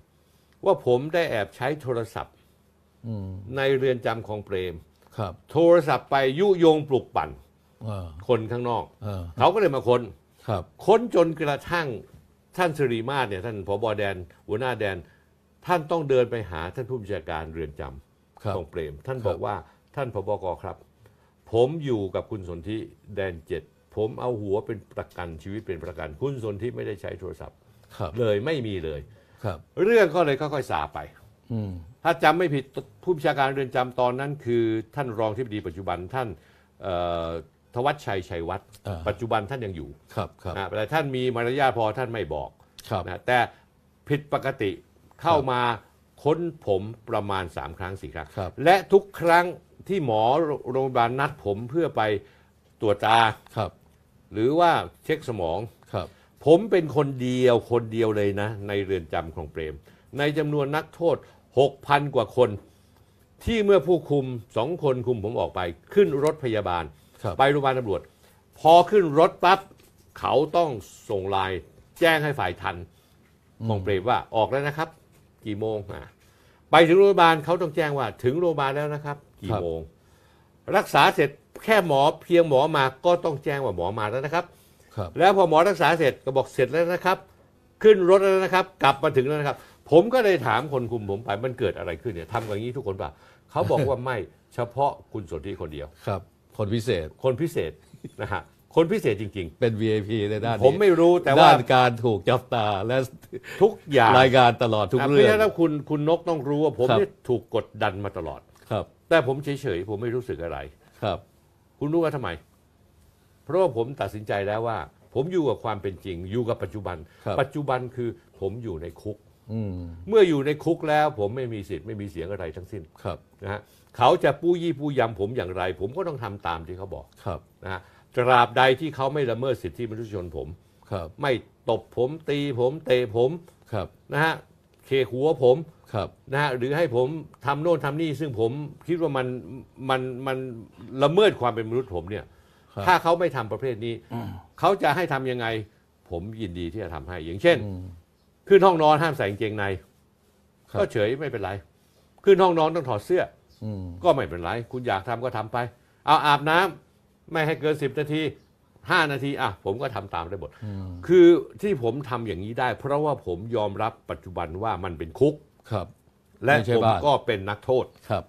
ว่าผมได้แอบใช้โทรศัพท์ในเรือนจำของเปรม ครับ โทรศัพท์ไปยุโยงปลุกปั่นคนข้างนอก เขาก็เลยมาคน้นค้นจนกระทั่งท่านสรีมาศเนี่ย ท่านผบแดนหัวหน้าแดน ท่านต้องเดินไปหาท่านผู้บัญชาการเรือนจำของเปรม ท่านบอกว่าท่านผบกครับ ผมอยู่กับคุณสนธิแดนเจ็ดผมเอาหัวเป็นประกันชีวิตเป็นประกันคุณสนที่ไม่ได้ใช้โทรศัพท์ ครับ เลยไม่มีเลย ครับ เรื่องก็เลยค่อยๆซาไป อืถ้าจำไม่ผิดผู้บัญชาการเรือนจำตอนนั้นคือท่านรองที่ปดีปัจจุบันท่านทวัชชัยชัยวัฒน์ปัจจุบันท่านยังอยู่ครับ ครับแต่ท่านมีมารยาท พอท่านไม่บอก ครับนะแต่ผิดปกติเข้ามาค้นผมประมาณ3ครั้งสี่ครั้งและทุกครั้งที่หมอโรงพยาบาลนัดผมเพื่อไปตรวจตาครับหรือว่าเช็คสมองครับ ผมเป็นคนเดียวคนเดียวเลยนะ ในเรือนจำของเปรม ในจำนวนนักโทษ6,000กว่าคน ที่เมื่อผู้คุมสองคนคุมผมออกไป ขึ้นรถพยาบาลบไปโรงพยาบาลตำรวจ พอขึ้นรถปั๊บ เขาต้องส่งไลน์แจ้งให้ฝ่ายทัน มองเปรมว่าออกแล้วนะครับ กี่โมงอ่ะ ไปถึงโรงพยาบาลเขาต้องแจ้งว่า ถึงโรงพยาบาลแล้วนะครับ กี่โมง รักษาเสร็จแค่หมอเพียงหมอมาก็ต้องแจ้งว่าหมอมาแล้วนะครับ ครับ แล้วพอหมอรักษาเสร็จก็บอกเสร็จแล้วนะครับ ขึ้นรถแล้วนะครับ กลับมาถึงแล้วนะครับ ผมก็เลยถามคนคุมผมไปมันเกิดอะไรขึ้นเนี่ยทำอย่างนี้ทุกคนป่ะเขาบอกว่าไม่เฉพาะคุณสนธิคนเดียวครับ คนพิเศษคนพิเศษนะฮะคนพิเศษจริงเป็น VIP ในด้านนผมไม่รู้แต่ว่าด้านการถูกจับตาและทุกอย่างรายการตลอดทุกเรื่องเพราะฉะนั้นคุณคุณนกต้องรู้ว่าผมนี่ถูกกดดันมาตลอด ครับ แต่ผมเฉยๆผมไม่รู้สึกอะไรครับคุณรู้ว่าทำไม เพราะว่าผมตัดสินใจแล้วว่า ผมอยู่กับความเป็นจริง อยู่กับปัจจุบัน ปัจจุบันคือ ผมอยู่ในคุกเมื่ออยู่ในคุกแล้ว ผมไม่มีสิทธิ์ไม่มีเสียงอะไร ทั้งสิ้นนะฮะเขาจะปู้ยี่ปู้ยำผมอย่างไร ผมก็ต้องทำตามที่เขาบอก ครับนะฮะตราบใดที่เขาไม่ละเมิดสิทธิมนุษยชนผม ครับ ไม่ตบผมตีผม เตะผม ครับ นะฮะเคหัวผมครับนะฮะหรือให้ผมทำโน่นทำนี่ ซึ่งผมคิดว่ามันมันมันละเมิดความเป็นมนุษย์ผมเนี่ย ถ้าเขาไม่ทำประเภทนี้เขาจะให้ทำยังไง ผมยินดีที่จะทำให้อย่างเช่นขึ้นห้องนอนห้ามใส่กางเกงในก็เฉยไม่เป็นไรขึ้นห้องนอนต้องถอดเสื้ออก็ไม่เป็นไร คุณอยากทำก็ทำไป เอาอาบน้ำไม่ให้เกินสิบนาทีห้านาทีอ่ะ ผมก็ทำตามได้หมดคือที่ผมทำอย่างนี้ได้ เพราะว่าผมยอมรับปัจจุบันว่ามันเป็นคุกครับและผมก็เป็นนักโทษครับ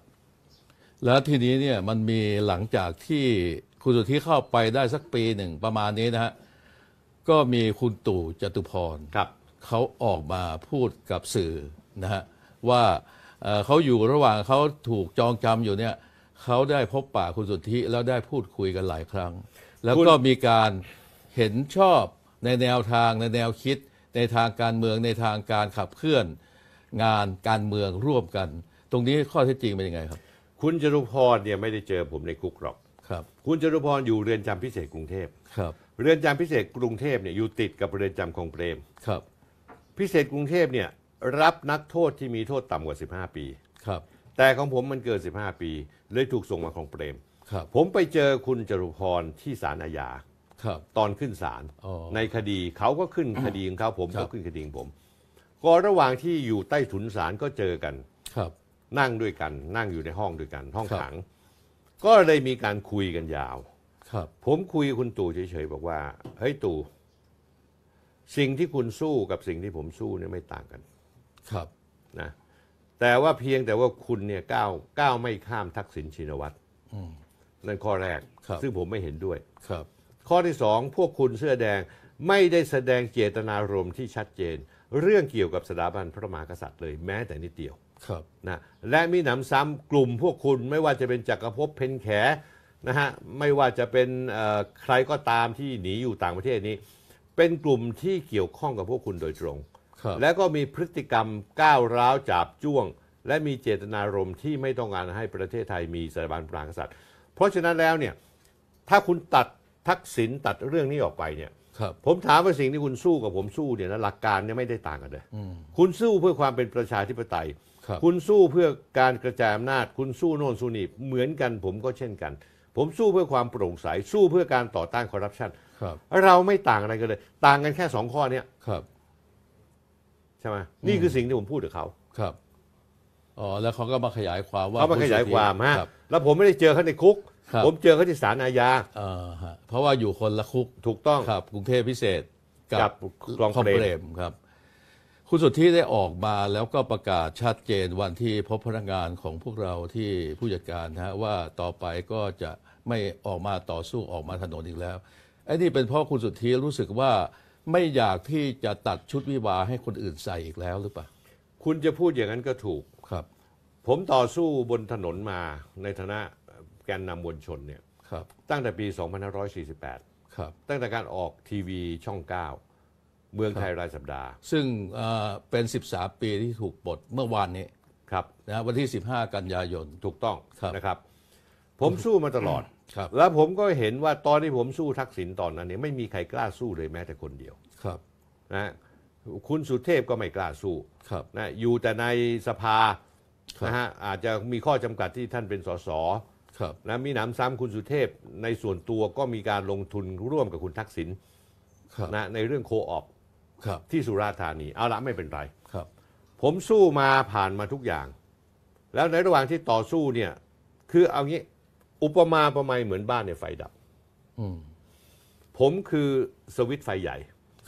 แล้วทีนี้เนี่ยมันมีหลังจากที่คุณสุทธิเข้าไปได้สักปีหนึ่งประมาณนี้นะฮะก็มีคุณตู่จตุพรครับเขาออกมาพูดกับสื่อนะฮะว่าเเขาอยู่ระหว่างเขาถูกจองจำอยู่เนี่ยเขาได้พบปะคุณสุทธิแล้วได้พูดคุยกันหลายครั้ง แล้วก็มีการเห็นชอบในแนวทางในแนวคิด ในทางการเมืองในทางการขับเคลื่อนงานการเมืองร่วมกัน ตรงนี้ข้อเท็จจริงเป็นยังไงครับ คุณจรุพรเนี่ยไม่ได้เจอผมในคุกหรอกครับ คุณจรุพรอยู่เรือนจำพิเศษกรุงเทพครับ เรือนจำพิเศษกรุงเทพเนี่ยอยู่ติดกับเรือนจำของเปรมครับ พิเศษกรุงเทพเนี่ยรับนักโทษที่มีโทษต่ำกว่า 15 ปีครับ แต่ของผมมันเกิน15 ปีเลยถูกส่งมาของเปรมครับ ผมไปเจอคุณจรุพรที่ศาลอาญาครับ ตอนขึ้นศาลในคดีเขาก็ขึ้นคดีของเขาผมก็ขึ้นคดีของผมก็ระหว่างที่อยู่ใต้ถุนศาลก็เจอกัน ครับ นั่งด้วยกัน นั่งอยู่ในห้องด้วยกันห้องขัง ก็เลยมีการคุยกันยาว ครับ ผมคุยคุณตู่เฉยๆบอกว่าเฮ้ยตู่สิ่งที่คุณสู้กับสิ่งที่ผมสู้เนี่ยไม่ต่างกัน ครับนะ แต่ว่าเพียงแต่ว่าคุณเนี่ยก้าวก้าวไม่ข้ามทักษิณชินวัตรนั่นข้อแรกซึ่งผมไม่เห็นด้วย ครับ ข้อที่สอง พวกคุณเสื้อแดงไม่ได้แสดงเจตนารมณ์ที่ชัดเจนเรื่องเกี่ยวกับสถาบันพระมหากษัตริย์เลยแม้แต่นิดเดียวครับนะและมีหนำซ้ำกลุ่มพวกคุณไม่ว่าจะเป็นจักรภพเพนแขนะฮะไม่ว่าจะเป็นใครก็ตามที่หนีอยู่ต่างประเทศนี้ เป็นกลุ่มที่เกี่ยวข้องกับพวกคุณโดยตรงรและก็มีพฤติกรรมก้าวร้าวจาบจ้วง และมีเจตนารมณ์ที่ไม่ต้องการให้ประเทศไทย มีสถาบันพระมหากษัตริย์ เพราะฉะนั้นแล้วเนี่ยถ้าคุณตัดทักษิณตัดเรื่องนี้ออกไปเนี่ยครับผมถามว่าสิ่งที่คุณสู้กับผมสู้เนี่ยนะหลักการเนี่ยไม่ได้ต่างกันเลยคุณสู้เพื่อความเป็นประชาธิปไตยคคุณสู้เพื่อการกระจายอำนาจ คุณสู้โน่นสู้นี่เหมือนกันผมก็เช่นกัน ผมสู้เพื่อความโปร่งใสสู้เพื่อการต่อต้านคอร์รัปชันเราไม่ต่างอะไรกันเลย ต่างกันแค่สองข้อเนี้ยครับใช่ไหมนี่คือสิ่งที่ผมพูดกับเขา ครับอ๋อแล้วเขาก็มาขยายความว่าเขามาขยายความฮะแล้วผมไม่ได้เจอเขาในคุกผมเจอเขาที่ศาลอาญาเพราะว่าอยู่คนละคุกถูกต้องครับกรุงเทพพิเศษกับคลองเปรมครับ คุณสุทธิได้ออกมาแล้วก็ประกาศชัดเจนวันที่พบพนักงานของพวกเราที่ผู้จัดการนะะว่าต่อไปก็จะไม่ออกมาต่อสู้ออกมาถนนอีกแล้วไอ้นี่เป็นเพราะคุณสุทธิรู้สึกว่าไม่อยากที่จะตัดชุดวิวาให้คนอื่นใส่อีกแล้วหรือเปล่าคุณจะพูดอย่างนั้นก็ถูก ครับ ผมต่อสู้บนถนนมาในฐานะแกนนำมวลชนเนี่ย ครับ ตั้งแต่ปี 2548 ครับ ตั้งแต่การออกทีวีช่อง 9 เมืองไทยรายสัปดาห์ ซึ่งเเป็น 13 ปีที่ถูกปลดเมื่อวานนี้ ครับนะวันที่ 15 กันยายน ถูกต้องครับนะครับ ผมสู้มาตลอด ครับ แล้วผมก็เห็นว่าตอนที่ผมสู้ทักษิณตอนนั้นเนี่ยไม่มีใครกล้าสู้เลยแม้แต่คนเดียว ครับ นะ คุณสุเทพก็ไม่กล้าสู้ ครับ นะ อยู่แต่ในสภา นะฮะ อาจจะมีข้อจำกัดที่ท่านเป็นสสนะมีหนำซ้ำคุณสุเทพในส่วนตัวก็มีการลงทุนร่วมกับคุณทักษิณนะในเรื่องโคออบที่สุราษฎร์ธานี เอาละไม่เป็นไร ครับ ผมสู้มาผ่านมาทุกอย่าง แล้วในระหว่างที่ต่อสู้เนี่ย คือเอางี้ อุปมาประมาณเหมือนบ้านเนี่ยไฟดับผมคือสวิตไฟใหญ่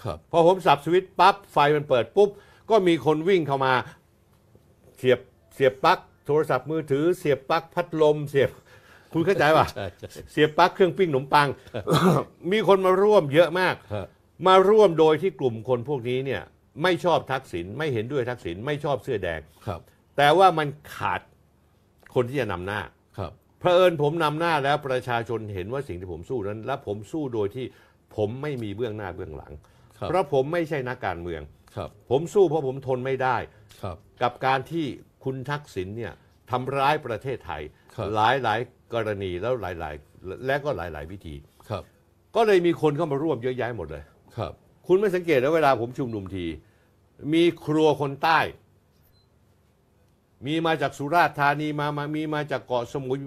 ครับพอผมสับสวิตปั๊บ ไฟมันเปิดปุ๊บ ก็มีคนวิ่งเข้ามา เสียบเสียบปลั๊กโทรศัพท์มือถือเสียบปลั๊กพัดลมเสียบคุณเข้าใจป่ะเสียปลั๊กเครื่องปิ้งขนมปัง มีคนมาร่วมเยอะมาก มาร่วมโดยที่กลุ่มคนพวกนี้เนี่ย ไม่ชอบทักษิณไม่เห็นด้วยทักษิณไม่ชอบเสื้อแดงครับ แต่ว่ามันขาดคนที่จะนำหน้าครับเผอิญผมนำหน้าแล้วประชาชนเห็นว่าสิ่งที่ผมสู้นั้น และผมสู้โดยที่ผมไม่มีเบื้องหน้าเบื้องหลัง เพราะผมไม่ใช่นักการเมือง ครับ ผมสู้เพราะผมทนไม่ได้ ครับ กับการที่คุณทักษิณเนี่ยทำร้ายประเทศไทยหลายหลายกรณีแล้วหลาย ๆ และก็หลายๆ วิธี ครับ ก็เลยมีคนเข้ามาร่วมเยอะแยะหมดเลย ครับ คุณไม่สังเกต้วเวลาผมชุมนุมที มีครัวคนใต้ มีมาจากสุราษฎร์ธานีมามามีมาจากเกาะสมุย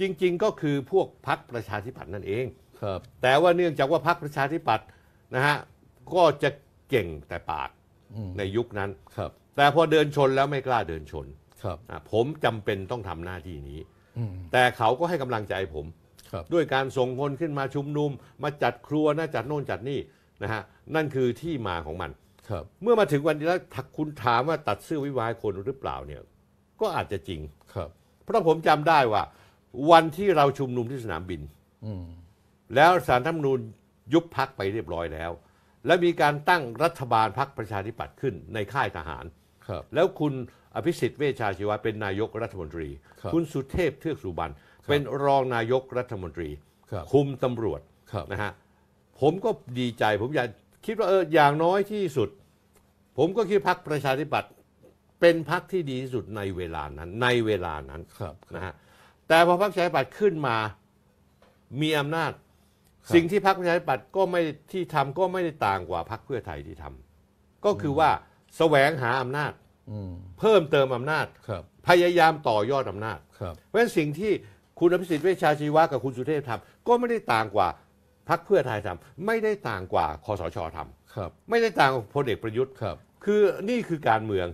จริง ๆ ก็คือพวกพักประชาธิปัตย์นั่นเอง ครับ แต่ว่าเนื่องจากว่าพักประชาธิปัตย์นะฮะก็จะเก่งแต่ปากในยุคนั้น ครับ แต่พอเดินชนแล้วไม่กล้าเดินชน ครับผมจำเป็นต้องทำหน้าที่นี้แต่เขาก็ให้กำลังใจผมด้วยการส่งคนขึ้นมาชุมนุมมาจัดครัวนะจัดโน่นจัดนี่นะฮะนั่นคือที่มาของมันครับ เมื่อมาถึงวันนี้แล้วถักคุณถามว่าตัดเสื้อวิวายคนหรือเปล่าเนี่ย ก็อาจจะจริง ครับเพราะผมจำได้ว่า วันที่เราชุมนุมที่สนามบินอแล้วสารธรรมนูญยุบพักไปเรียบร้อยแล้ว และมีการตั้งรัฐบาลพักประชาธิปัตย์ขึ้นในค่ายทหารครับ แล้วคุณอภิสิทธิ์เวชชาชีวะเป็นนายกรัฐมนตรี คุณสุเทพเทือกสุบรรณเป็นรองนายกรัฐมนตรี คุมตำรวจนะฮะผมก็ดีใจผมอยากคิดว่าเอออย่างน้อยที่สุด ผมก็คิดพักประชาธิปัตย์เป็นพักที่ดีที่สุดในเวลานั้น ในเวลานั้นนะฮะแต่พอพักประชาธิปัตย์ขึ้นมามีอำนาจ สิ่งที่พักประชาธิปัตย์ก็ไม่ที่ทำก็ไม่ได้ต่างกว่าพักเพื่อไทยที่ทำก็คือว่าแสวงหาอำนาจเพิ่มเติมอำนาจพยายามต่อยอดอำนาจ เพราะฉะนั้นสิ่งที่คุณอภิสิทธิ์เวชาชีวะกับคุณสุเทพทำก็ไม่ได้ต่างกว่าพรรคเพื่อไทยทำไม่ได้ต่างกว่าคอสชทำไม่ได้ต่างกับพลเอกประยุทธ์ครับ คือนี่คือการเมือง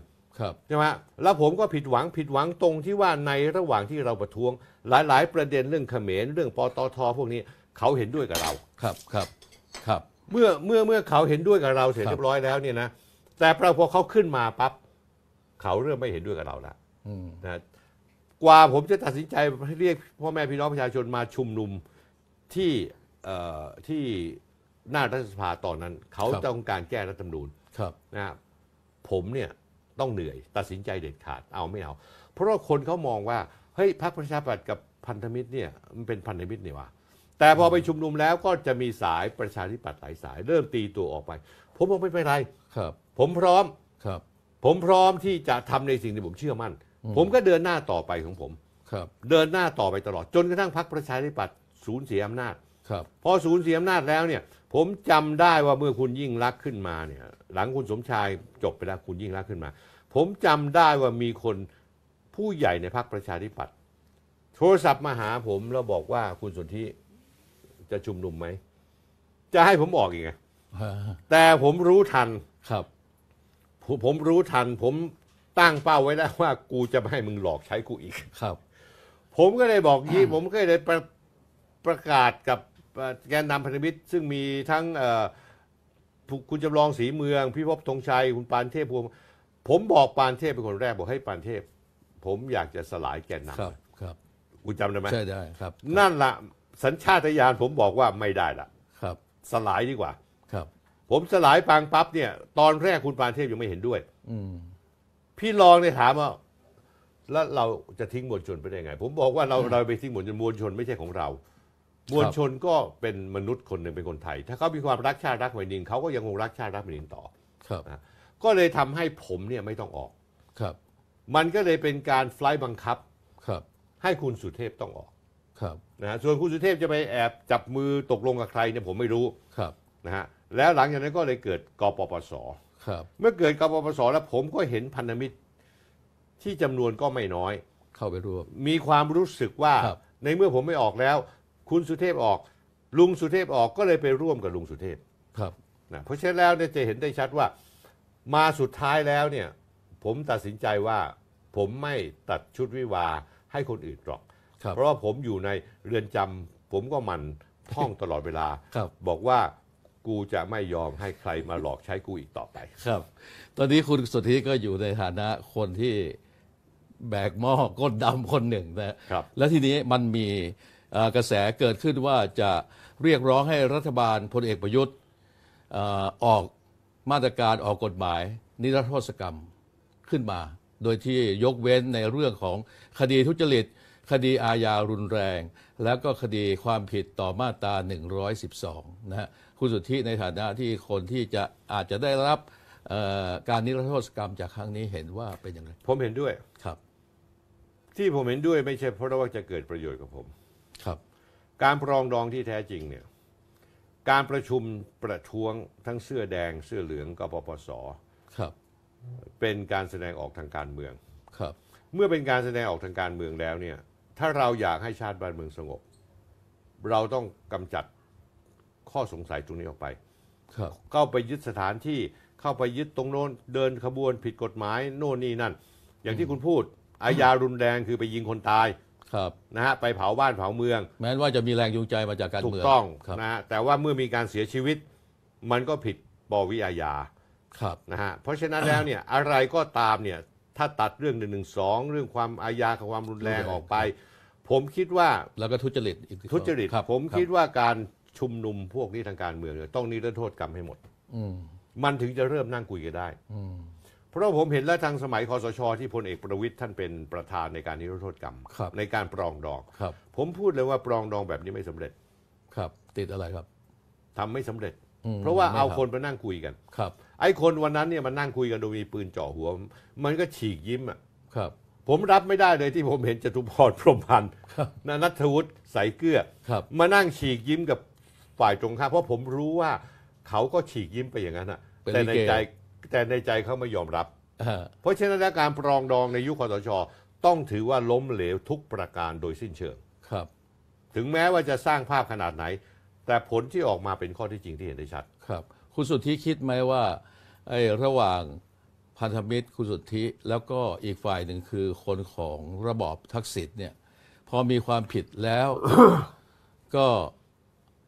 ใช่ไหมแล้วผมก็ผิดหวังผิดหวังตรงที่ว่าในระหว่างที่เราประท้วง หลาย ๆ ประเด็นเรื่องเขมรเรื่องปตทพวกนี้เขาเห็นด้วยกับเรา ครับครับ ครับ เมื่อเมื่อเมื่อเขาเห็นด้วยกับเราเสร็จเรียบร้อยแล้วเนี่ยนะแต่พอเขาขึ้นมาปั๊บเขาเริ่มไม่เห็นด้วยกับเราละนะ กว่าผมจะตัดสินใจเรียกพ่อแม่พี่น้องประชาชนมาชุมนุมที่ที่หน้ารัฐสภาตอนนั้น เขาต้องการแก้รัฐธรรมนูญนะผมเนี่ยต้องเหนื่อยตัดสินใจเด็ดขาดเอาไม่เอา เพราะว่าคนเขามองว่าเฮ้ยพรรคประชาธิปัตย์กับพันธมิตรเนี่ยมันเป็นพันธมิตรนี่วะแต่พอไปชุมนุมแล้วก็จะมีสายประชาธิปัตย์หลายสายเริ่มตีตัวออกไป ผมบอกไม่เป็นไรผมพร้อมผมพร้อมที่จะทำในสิ่งที่ผมเชื่อมั่น ผมก็เดินหน้าต่อไปของผม ครับ เดินหน้าต่อไปตลอดจนกระทั่งพรรคประชาธิปัตย์สูญเสียอำนาจ ครับพอสูญเสียอำนาจแล้วเนี่ย ผมจำได้ว่าเมื่อคุณยิ่งรักขึ้นมาเนี่ย หลังคุณสมชายจบไปแล้วคุณยิ่งรักขึ้นมา ผมจำได้ว่ามีคนผู้ใหญ่ในพรรคประชาธิปัตย์โทรศัพท์มาหา ผมแล้วบอกว่าคุณสนธิจะชุมนุมไหมจะให้ผมออกอีกไงแต่ผมรู้ทันครับผมรู้ทันผมตั้งเป้าไว้แล้วว่ากูจะไม่ให้มึงหลอกใช้กูอีกครับ ผมก็เลยบอกยี่ผมก็เลยประประกาศกับแกนนำพันธมิตรซึ่งมีทั้งคุณจำลองสีเมือง พี่พบธงชัยคุณปานเทพพวงผมบอกปานเทพเป็นคนแรกบอกให้ปานเทพ ผมอยากจะสลายแกนนำครับ ครับคุณจำได้ไหมใช่ได้ครับ นั่นล่ะ สัญชาตญาณผมบอกว่าไม่ได้ละครับ สลายดีกว่าผมสลายปางปั๊บเนี่ย ตอนแรกคุณปานเทพยังไม่เห็นด้วยพี่รองเนี่ยถามว่าแล้วเราจะทิ้งมวลชนไปได้ไง ผมบอกว่าเราเราไปทิ้งมวลชนมวลชนไม่ใช่ของเรา มวลชนก็เป็นมนุษย์คนหนึ่งเป็นคนไทย ถ้าเขามีความรักชาติรักแผ่นดินเขาก็ยังคงรักชาติรักแผ่นดินต่อครับก็เลยทำให้ผมเนี่ยไม่ต้องออก ครับ มันก็เลยเป็นการไฟล์บังคับ ครับ ให้คุณสุเทพต้องออก ครับนะฮะส่วนคุณสุเทพจะไปแอบจับมือตกลงกับใครเนี่ยผมไม่รู้ครับนะฮะแล้วหลังจากนั้นก็เลยเกิดกปปสครับ เมื่อเกิดกปปสแล้วผมก็เห็นพันธมิตรที่จำนวนก็ไม่น้อยเข้าไปร่วมมีความรู้สึกว่าในเมื่อผมไม่ออกแล้ว คุณสุเทพออก ลุงสุเทพออกก็เลยไปร่วมกับลุงสุเทพครับนะเพราะฉะนั้นแล้วเนี่ยจะเห็นได้ชัดว่า มาสุดท้ายแล้วเนี่ย ผมตัดสินใจว่าผมไม่ตัดชุดวิวาให้คนอื่นหรอกรับ เพราะว่าผมอยู่ในเรือนจำผมก็มันท่องตลอดเวลาบบอกว่ากูจะไม่ยอมให้ใครมาหลอกใช้กูอีกต่อไป ครับ ตอนนี้คุณสุธีก็อยู่ในฐานะคนที่แบกหม้อก้นดำคนหนึ่งนะครับและทีนี้มันมีกระแสเกิดขึ้นว่าจะเรียกร้องให้รัฐบาลพลเอกประยุทธ์ออออกมาตรการออกกฎหมาย นิรโทษกรรมขึ้นมา โดยที่ยกเว้นในเรื่องของคดีทุจริต คดีอาญารุนแรง แล้วก็คดีความผิดต่อมาตรา112นะฮะคุณสุทธิในฐานะที่คนที่จะอาจจะได้รับการนิรโทษกรรมจากครั้งนี้เห็นว่าเป็นยังไงผมเห็นด้วย ครับ ที่ผมเห็นด้วยไม่ใช่เพราะว่าจะเกิดประโยชน์กับผม ครับ การปรองดองที่แท้จริงเนี่ย การประชุมประท้วงทั้งเสื้อแดง เสื้อเหลืองกปปส ครับ เป็นการแสดงออกทางการเมือง ครับ เมื่อเป็นการแสดงออกทางการเมืองแล้วเนี่ย ถ้าเราอยากให้ชาติบ้านเมืองสงบ เราต้องกำจัดข้อสงสัยตรงนี้ออกไปเข้าไปยึดสถานที่ เข้าไปยึดตรงโน้น เดินขบวนผิดกฎหมาย โน่นนี่นั่น อย่างที่คุณพูดอาญารุนแรงคือไปยิงคนตาย ครับ นะฮะ ไปเผาบ้านเผาเมือง แม้ว่าจะมีแรงจูงใจมาจากการเมืองถูกต้องนะฮะ แต่ว่าเมื่อมีการเสียชีวิต มันก็ผิดปวิอาญา ครับ นะฮะ เพราะฉะนั้นแล้วเนี่ยอะไรก็ตามเนี่ยถ้าตัดเรื่องหนึ่งหนึ่งสองเรื่องความอาญาความรุนแรงออกไป ผมคิดว่า แล้วก็ทุจริตทุจริต ผมคิดว่าการชุมนุมพวกนี้ทางการเมืองเนี่ยต้องนิรโทษกรรมให้หมด อืมันถึงจะเริ่มนั่งคุยกันได้เพราะผมเห็นแล้วทางสมัยคอสชที่พลเอกประวิทย์ท่านเป็นประธานในการนิรโทษกรรมรในการปรองดองครับ ผมพูดเลยว่าปรองดองแบบนี้ไม่สำเร็จ ครับ ติดอะไรครับทำไม่สำเร็จ เพราะว่าเอาคนมานั่งคุยกัน ครับ ไอ้คนวันนั้นเนี่ยมันนั่งคุยกันโดยมีปืนเจ่อหัวมันก็ฉีกยิ้มอ่ะครับ ผมรับไม่ได้เลยที่ผมเห็นจตุพรพรหมพันธ์นันัทวุฒิสายเกลือมานั่งฉีกยิ้มกับฝ่ายตรงข้ามเพราะผมรู้ว่าเขาก็ฉีกยิ้มไปอย่างนั้นน่ะแต่ในใจแต่ในใจเขาไม่ยอมรับเพราะฉะนั้นการปรองดองในยุคคอสชต้องถือว่าล้มเหลวทุกประการโดยสิ้นเชิง ครับ ถึงแม้ว่าจะสร้างภาพขนาดไหน แต่ผลที่ออกมาเป็นข้อที่จริงที่เห็นได้ชัด ครับ คุณสุทธิคิดไหมว่าไอ้ระหว่างพันธมิตรคุณสุทธิ แล้วก็อีกฝ่ายหนึ่งคือ คนของระบอบทักษิณเนี่ย พอมีความผิดแล้วก็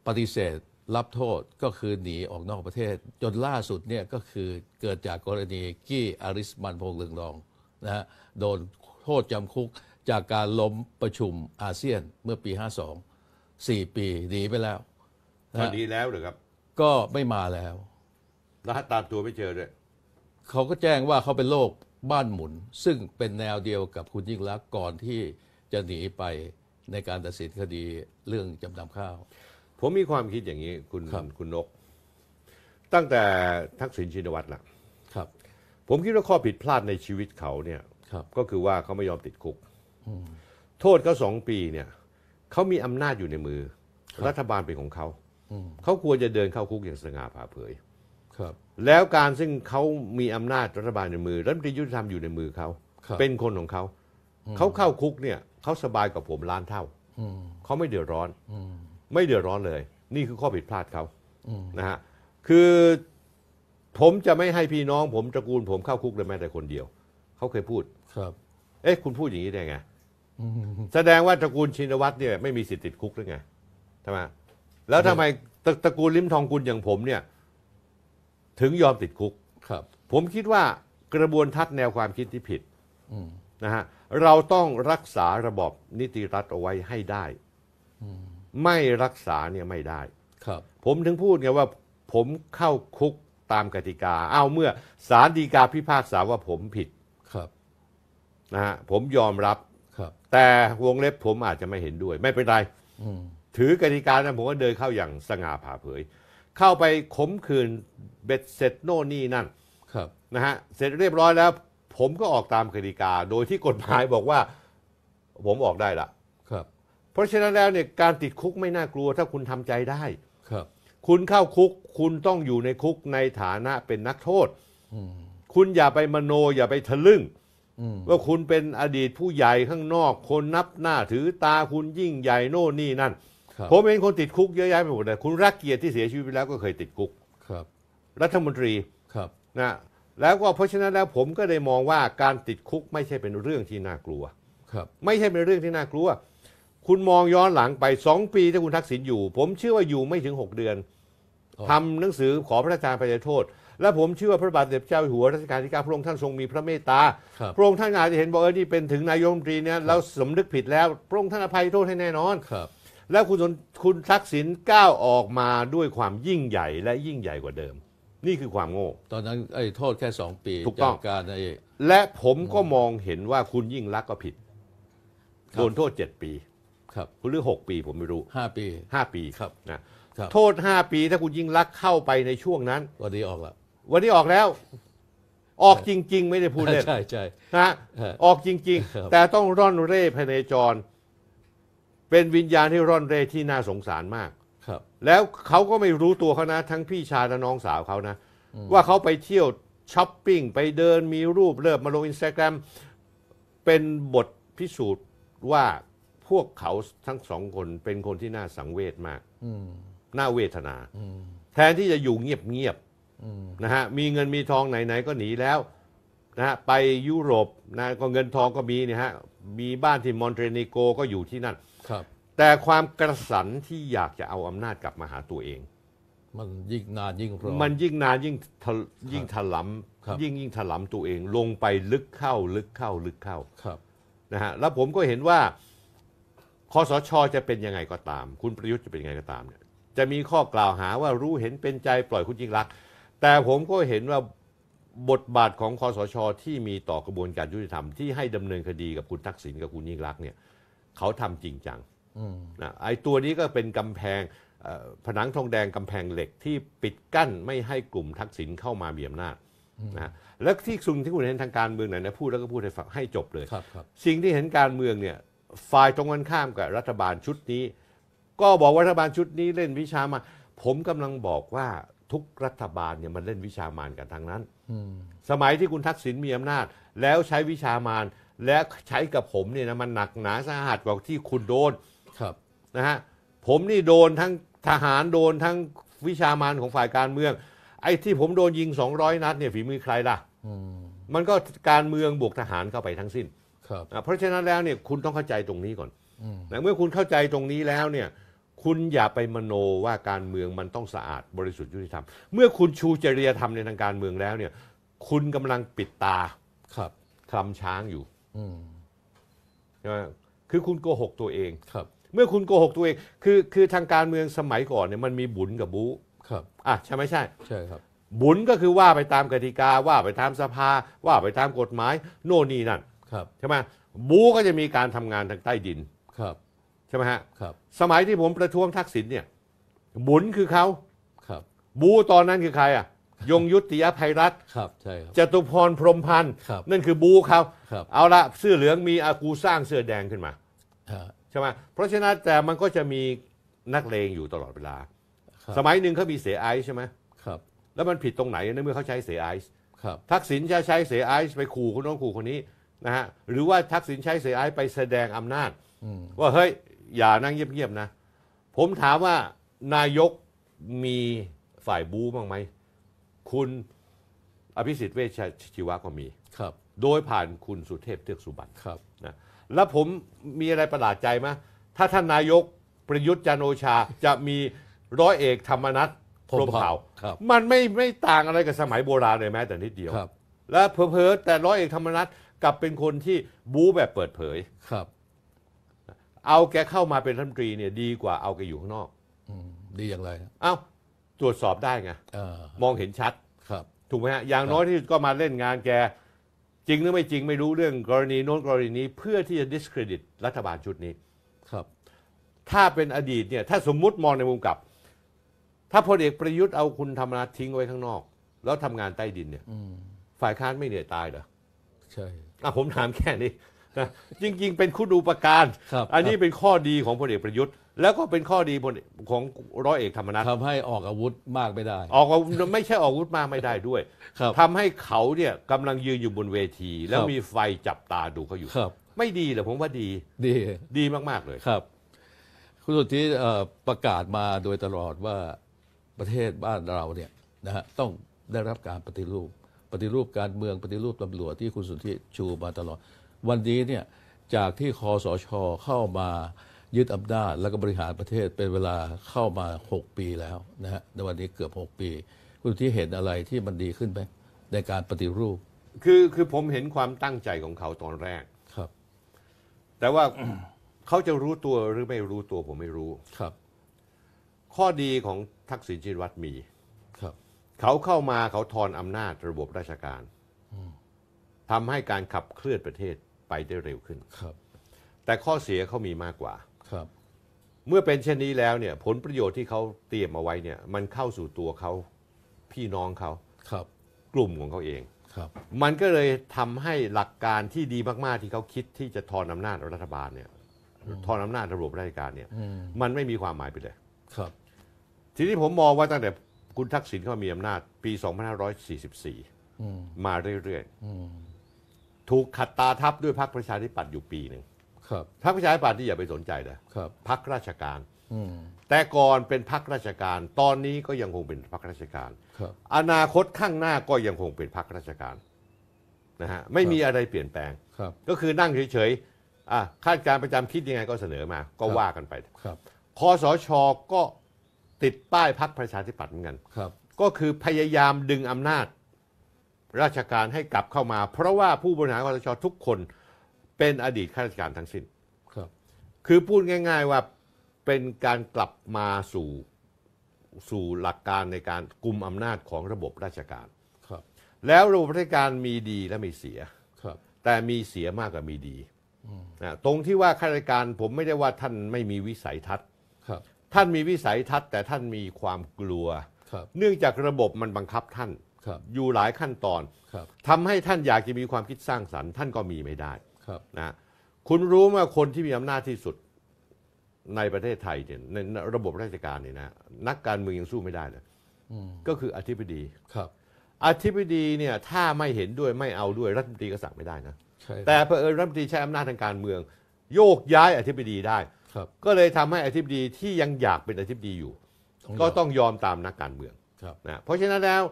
ปฏิเสธรับโทษก็คือหนีออกนอกประเทศ จนล่าสุดเนี่ยก็คือเกิดจากกรณีกี้อาริสมันพงเลืองรองนะฮะโดนโทษจำคุกจากการล้มประชุมอาเซียนเมื่อปี 52 4ปีหนีไปแล้วตอนนี้แล้วหรือครับ ก็ไม่มาแล้ว แล้วตามตัวไม่เจอเลยเขาก็แจ้งว่าเขาเป็นโรคบ้านหมุน ซึ่งเป็นแนวเดียวกับคุณยิ่งลักษณ์ก่อนที่จะหนีไปในการตัดสินคดีเรื่องจำนำข้าวผมมีความคิดอย่างนี้ คุณคคุณนก ตั้งแต่ทักษิณชินวัตรละครับ ผมคิดว่าข้อผิดพลาดในชีวิตเขาเนี่ย ครับ ก็คือว่าเขาไม่ยอมติดคุกโทษเขาสองปีเนี่ย เขามีอำนาจอยู่ในมือ รัรัฐบาลเป็นของเขาเขาควรจะเดินเข้าคุกอย่างสง่าผ่าเผย ครับ แล้วการซึ่งเขามีอำนาจ รัฐบาลในมือ รัฐมนตรียุติธรรมอยู่ในมือเขา เป็นคนของเขาเขาเข้าคุกเนี่ย เขาสบายกับผมล้านเท่าเขาไม่เดือดร้อนไม่เดือดร้อนเลย นี่คือข้อผิดพลาดเขานะฮะ คือผมจะไม่ให้พี่น้อง ผม ตระกูลผมเข้าคุกเลยแม้แต่คนเดียว เขาเคยพูด ครับ เอ๊ะคุณพูดอย่างนี้ได้ไง แสดงว่าตระกูลชินวัตรเนี่ยไม่มีสิทธิ์ติดคุกหรือไงทำไมแล้วทำไมตระกูลลิ้มทองกุลอย่างผมเนี่ย ถึงยอมติดคุก ครับ ผมคิดว่ากระบวนทัศน์แนวความคิดที่ผิดนะฮะ เราต้องรักษาระบบนิติรัฐเอาไว้ให้ได้ไม่รักษาเนี่ยไม่ได้ ครับ ผมถึงพูดไงว่า ผมเข้าคุกตามกติกาเอาเมื่อศาลฎีกาพิพากษาว่าผมผิด ครับนะฮะ ผมยอมรับ ครับ แต่วงเล็บผมอาจจะไม่เห็นด้วย ไม่เป็นไรถือกติกานะผมก็เดินเข้าอย่างสง่าผ่าเผย เข้าไปข่มขืน เบ็ดเสร็จโน่นนี่นั่น ครับ นะฮะ เสร็จเรียบร้อยแล้ว ผมก็ออกตามกติกาโดยที่กฎหมายบอกว่า ผมออกได้ละเพราะฉะนั้นแล้วเนี่ยการติดคุกไม่น่ากลัว ถ้าคุณทำใจได้ ครับ คุณเข้าคุก คุณต้องอยู่ในคุกในฐานะเป็นนักโทษคุณอย่าไปมโนอย่าไปทะลึ่งว่าคุณเป็นอดีตผู้ใหญ่ข้างนอก คนนับหน้า ถือตาคุณยิ่งใหญ่โน่นนี่นั่นผมเองคนติดคุกเยอะแยะไปหมดเลยคุณรักเกียรติที่เสียชีวิตไปแล้วก็เคยติดคุก ครับ รัฐมนตรี ครับ นะ แล้วก็เพราะฉะนั้นแล้วผมก็เลยมองว่าการติดคุกไม่ใช่เป็นเรื่องที่น่ากลัว ครับ ไม่ใช่เป็นเรื่องที่น่ากลัวคุณมองย้อนหลังไปสองปีที่คุณทักษิณอยู่ ผมเชื่อว่าอยู่ไม่ถึงหกเดือนทำหนังสือขอพระราชทานภัยโทษ และผมเชื่อว่าพระบาทเด็จเจ้าหัวรัชกาลที่กาาพระองค์ท่านทรงมีพระเมตตา พระองค์ท่านอาจจะเห็นบอกเออนี่เป็นถึงนายกรัฐมนตรีเนี่ยเราสมนึกผิดแล้ว พระองค์ท่านอภัยโทษให้แน่นอนครับ แล้วคุณคุณทักษิณก้าวออกมาด้วยความยิ่งใหญ่และยิ่งใหญ่กว่าเดิม นี่คือความโง่ตอนนั้นไอ้โทษแค่สองปีถูกต้องการไอ้และผมก็มองเห็นว่าคุณยิ่งรักก็ผิดโดนโทษเจ็ดปีครับคุณเลือหกปีผมไม่รู้ห้าปีห้าปีครับนะครับโทษห้าปีถ้าคุณยิ่งรักเข้าไปในช่วงนั้นวันนี้ออกแล้ว วันนี้ออกแล้ว ออกจริง ๆ ไม่ได้พูดเล่นใช่ใช่นะออกจริงรๆแต่ต้องร่อนเร่ภายในจร เป็นวิญญาณที่ร่อนเร่ที่น่าสงสารมาก ครับ แล้วเขาก็ไม่รู้ตัวเขานะทั้งพี่ชายและน้องสาวเขานะว่าเขาไปเที่ยวช้อปปิ้งไปเดินมีรูปเลิบมาลงอินสตาแกรม เป็นบทพิสูจน์ว่าพวกเขาทั้งสองคนเป็นคนที่น่าสังเวชมาก น่าเวทนา แทนที่จะอยู่เงียบๆนะฮะ มีเงินมีทองไหนๆก็หนีแล้วนะฮะ ไปยุโรปนะ ก็เงินทองก็มีนะฮะ มีบ้านที่มอนเตเนโกก็อยู่ที่นั่น ครับ แต่ความกระสันที่อยากจะเอาอำนาจกลับมาหาตัวเอง มันยิ่งนานยิ่งรอมันยิ่งนานยิ่งยิ่งถลำยิ่งยิ่งถลำตัวเอง ลงไปลึกเข้า ลึกเข้า ลึกเข้า ครับ นะฮะ แล้วผมก็เห็นว่าคอสช จะเป็นยังไง ก็ตาม คุณประยุทธ์จะเป็นยังไงก็ตามเนี่ยจะมีข้อกล่าวหาว่ารู้เห็นเป็นใจปล่อยคุณยิ่งรัก แต่ผมก็เห็นว่าบทบาทของคอสชที่มีต่อกระบวนการยุติธรรมที่ให้ดำเนินคดีกับคุณทักษิณกับคุณยิ่งรักเนี่ยเขาทำจริงจังนะไอ้ตัวนี้ก็เป็นกำแพงผนังทองแดงกำแพงเหล็กที่ปิดกั้นไม่ให้กลุ่มทักษิณเข้ามาเบี่ยมนาจนะและที่สุ่งที่คุณเห็นทางการเมืองไหนนะพูดแล้วก็พูดให้ให้จบเลยสิ่งที่เห็นการเมืองเนี่ยฝ่ายตรงกันข้ามกับรัฐบาลชุดนี้ ก็บอกรัฐบาลชุดนี้เล่นวิชามาผมกำลังบอกว่าทุกรัฐบาลเนี่ยมันเล่นวิชามานกันทางนั้นสมัยที่คุณทักษิณมีอำนาจ แล้วใช้วิชามานและใช้กับผมเนี่ยนะมันหนักหนาสาหัสกว่าที่คุณโดน ครับนะฮะผมนี่โดนทั้งทหารโดนทั้งวิชามานของฝ่ายการเมือง ไอ้ที่ผมโดนยิงสองร้อยนัดเนี่ยฝีมือใครล่ะมันก็การเมืองบวกทหารเข้าไปทั้งสิ้นเพราะฉะนั้นแล้วเนี่ยคุณต้องเข้าใจตรงนี้ก่อนนะเมื่อคุณเข้าใจตรงนี้แล้วเนี่ย คุณอย่าไปมโนว่าการเมืองมันต้องสะอาดบริสุทธิ์ยุติธรรม เมื่อคุณชูจริยธรรมในทางการเมืองแล้วเนี่ย คุณกำลังปิดตาครับคลำช้างอยู่อืใช่ไหมคือคุณโกหกตัวเอง ครับ เมื่อคุณโกหกตัวเอง คือคือทางการเมืองสมัยก่อนเนี่ยมันมีบุญกับบูครับอ่ะใช่ไหมใช่ใช่ครับ บุญก็คือว่าไปตามกติกาว่าไปตามสภา ว่าไปตามกฎหมายโน่นนี่นั่นครับใช่ไหมบูก็จะมีการทำงานทางใต้ดินครับใช่ไหมฮะครับสมัยที่ผมประท้วงทักษิณเนี่ยบุญคือเขาครับบูตอนนั้นคือใครอ่ะยงยุติยภัยรัตครับใช่ครับจตุพรพรมพันธ์ครับนั่นคือบูเขาครับเอาละเสื้อเหลืองมีอากูสร้างเสื้อแดงขึ้นมาใช่ไหมเพราะฉะนั้นแต่มันก็จะมีนักเลงอยู่ตลอดเวลา สมัยหนึ่งเขามีเสไอซ์ใช่ไหมครับ แล้วมันผิดตรงไหนในเมื่อเขาใช้เสไอซ์ครับ ทักษิณจะใช้เสไอซ์ไปขู่คนน้องขู่คนนี้นะฮะหรือว่าทักษิณใช้เสียไอไปแสดงอำนาจว่า เฮ้ย อย่านั่งเงียบๆนะ ผมถามว่านายกมีฝ่ายบูบ้างไหม คุณอภิสิทธิ์เวชชีวะก็มีครับ โดยผ่านคุณสุเทพเทือกสุบรรณครับนะแล้วผมมีอะไรประหลาดใจไหมถ้าท่านนายกประยุทธ์จันโอชา จะมีร้อยเอกธรรมนัฐพรมเผ่ามันไม่ไม่ต่างอะไรกับสมัยโบราณเลยแม้ แต่นิดเดียวครับ และเพอเพอแต่ร้อยเอกธรรมนัฐกลับเป็นคนที่บู๊แบบเปิดเผย ครับ เอาแกเข้ามาเป็นรัฐมนตรีเนี่ยดีกว่าเอาแกอยู่ข้างนอกอดีอย่างไร เอ้า ตรวจสอบได้ไงอมองเห็นชัด ครับถูกไหมฮะอย่างน้อยที่สุดก็มาเล่นงานแกจริงหรือไม่จริงไม่รู้เรื่องกรณี โน้นกรณีนี้เพื่อที่จะ discredit รัฐบาลชุดนี้ ครับ ถ้าเป็นอดีตเนี่ย ถ้าสมมุติมองในมุมกลับ ถ้าพลเอกประยุทธ์เอาคุณธรรมนัฐทิ้งไว้ข้างนอก แล้วทำงานใต้ดินเนี่ยอฝ่ายค้านไม่เหนื่อยตายเหรอใช่อ่ะผมถามแค่นี้นะจริงๆ เป็นคุณูปการรอันนี้เป็นข้อดีของพลเอกประยุทธ์ แล้วก็เป็นข้อดีของร้อยเอกธรรมนัฐทำให้ออกอาวุธมากไม่ได้ ออกอาวุธไม่ใช่ออกอาวุธมากไม่ได้ด้วยทำทำให้เขาเนี่ยกำลังยืนอยู่บนเวที แล้วมีไฟจับตาดูเขาอยู่ครับไม่ดีเหรอผมว่าดีดีดีมากๆเลยครับ คุณสุทธิประกาศมาโดยตลอดว่าประเทศบ้านเราเนี่ยนะฮะต้องได้รับการปฏิรูปปฏิรูปการเมืองปฏิรูปตำรวจที่คุณสุทธิชูมาตลอด วันนี้เนี่ย จากที่คอสชเข้ามายึดอำนาจแล้วก็บริหารประเทศเป็นเวลาเข้ามา 6 ปีแล้วนะฮะในวันนี้เกือบ 6 ปี คุณที่เห็นอะไรที่มันดีขึ้นไหมในการปฏิรูปคือคือผมเห็นความตั้งใจของเขาตอนแรกครับ แต่ว่าเขาจะรู้ตัวหรือไม่รู้ตัวผมไม่รู้ครับ ข้อดีของทักษิณชินวัตรมีเขาเข้ามาเขาทอนอำนาจระบบราชการทำให้การขับเคลื่อนประเทศไปได้เร็วขึ้น ครับ แต่ข้อเสียเขามีมากกว่า ครับ เมื่อเป็นเช่นนี้แล้วเนี่ย ผลประโยชน์ที่เขาเตรียมเอาไว้เนี่ย มันเข้าสู่ตัวเขาพี่น้องเขาครับ กลุ่มของเขาเอง ครับ มันก็เลยทำให้หลักการที่ดีมากๆที่เขาคิดที่จะทอนอานาจรัฐบาลเนี่ยทอนอานาจระบบราชการ เนี่ยมันไม่มีความหมายไปเลยครับ ทีนี้ผมมองว่าตั้งแต่คุณทักษิณเขามีอำนาจ ปี 2544มาเรื่อยๆถูกขัดตาทับด้วยพรรคประชาธิปัตย์อยู่ปีหนึ่งพรรคประชาธิปัตย์ที่อย่าไปสนใจนะพรรคราชการแต่ก่อนเป็นพรรคราชการ ตอนนี้ก็ยังคงเป็นพรรคราชการอนาคตข้างหน้าก็ยังคงเป็นพรรคราชการนะฮะ ไม่มีอะไรเปลี่ยนแปลง ก็คือนั่งเฉยๆคาดการประจำคิดยังไงก็เสนอมา ก็ว่ากันไปคอสชก็ติดป้ายพักประชาธิปัตย์เหมือนกันครับ ก็คือพยายามดึงอำนาจราชการให้กลับเข้ามา เพราะว่าผู้บริหารคอสชทุกคนเป็นอดีตข้าราชการทั้งสิ้น ครับ คือพูดง่ายๆ ว่าเป็นการกลับมาสู่สู่หลักการในการกุมอำนาจของระบบราชการครับ แล้วระบบราชการมีดีและมีเสียครับ แต่มีเสียมากกว่ามีดีนะตรงที่ว่าข้าราชการผมไม่ได้ว่าท่านไม่มีวิสัยทัศนท่านมีวิสัยทัศน์แต่ท่านมีความกลัวเนื่องจากระบบมันบังคับท่านอยู่หลายขั้นตอนทำทำให้ท่านอยากจะมีความคิดสร้างสรรค์ท่านก็มีไม่ได้ ครับนะ คุณรู้ว่าคนที่มีอำนาจที่สุดในประเทศไทยเนี่ยในระบบราชการเนี่ยนะนักการเมืองยังสู้ไม่ได้เลยก็คืออธิบดีครับอธิบดีเนี่ย ถ้าไม่เห็นด้วยไม่เอาด้วยรัฐมนตรีก็สั่งไม่ได้นะแต่เผอิญรัฐมนตรีใช้อำนาจทางการเมือง โยกย้ายอธิบดีได้ก็เลยทำให้อธิบดีที่ยังอยากเป็นอธิบดีอยู่ ก็ต้องยอมตามนักการเมืองนะเพราะฉะนั้นแล้ว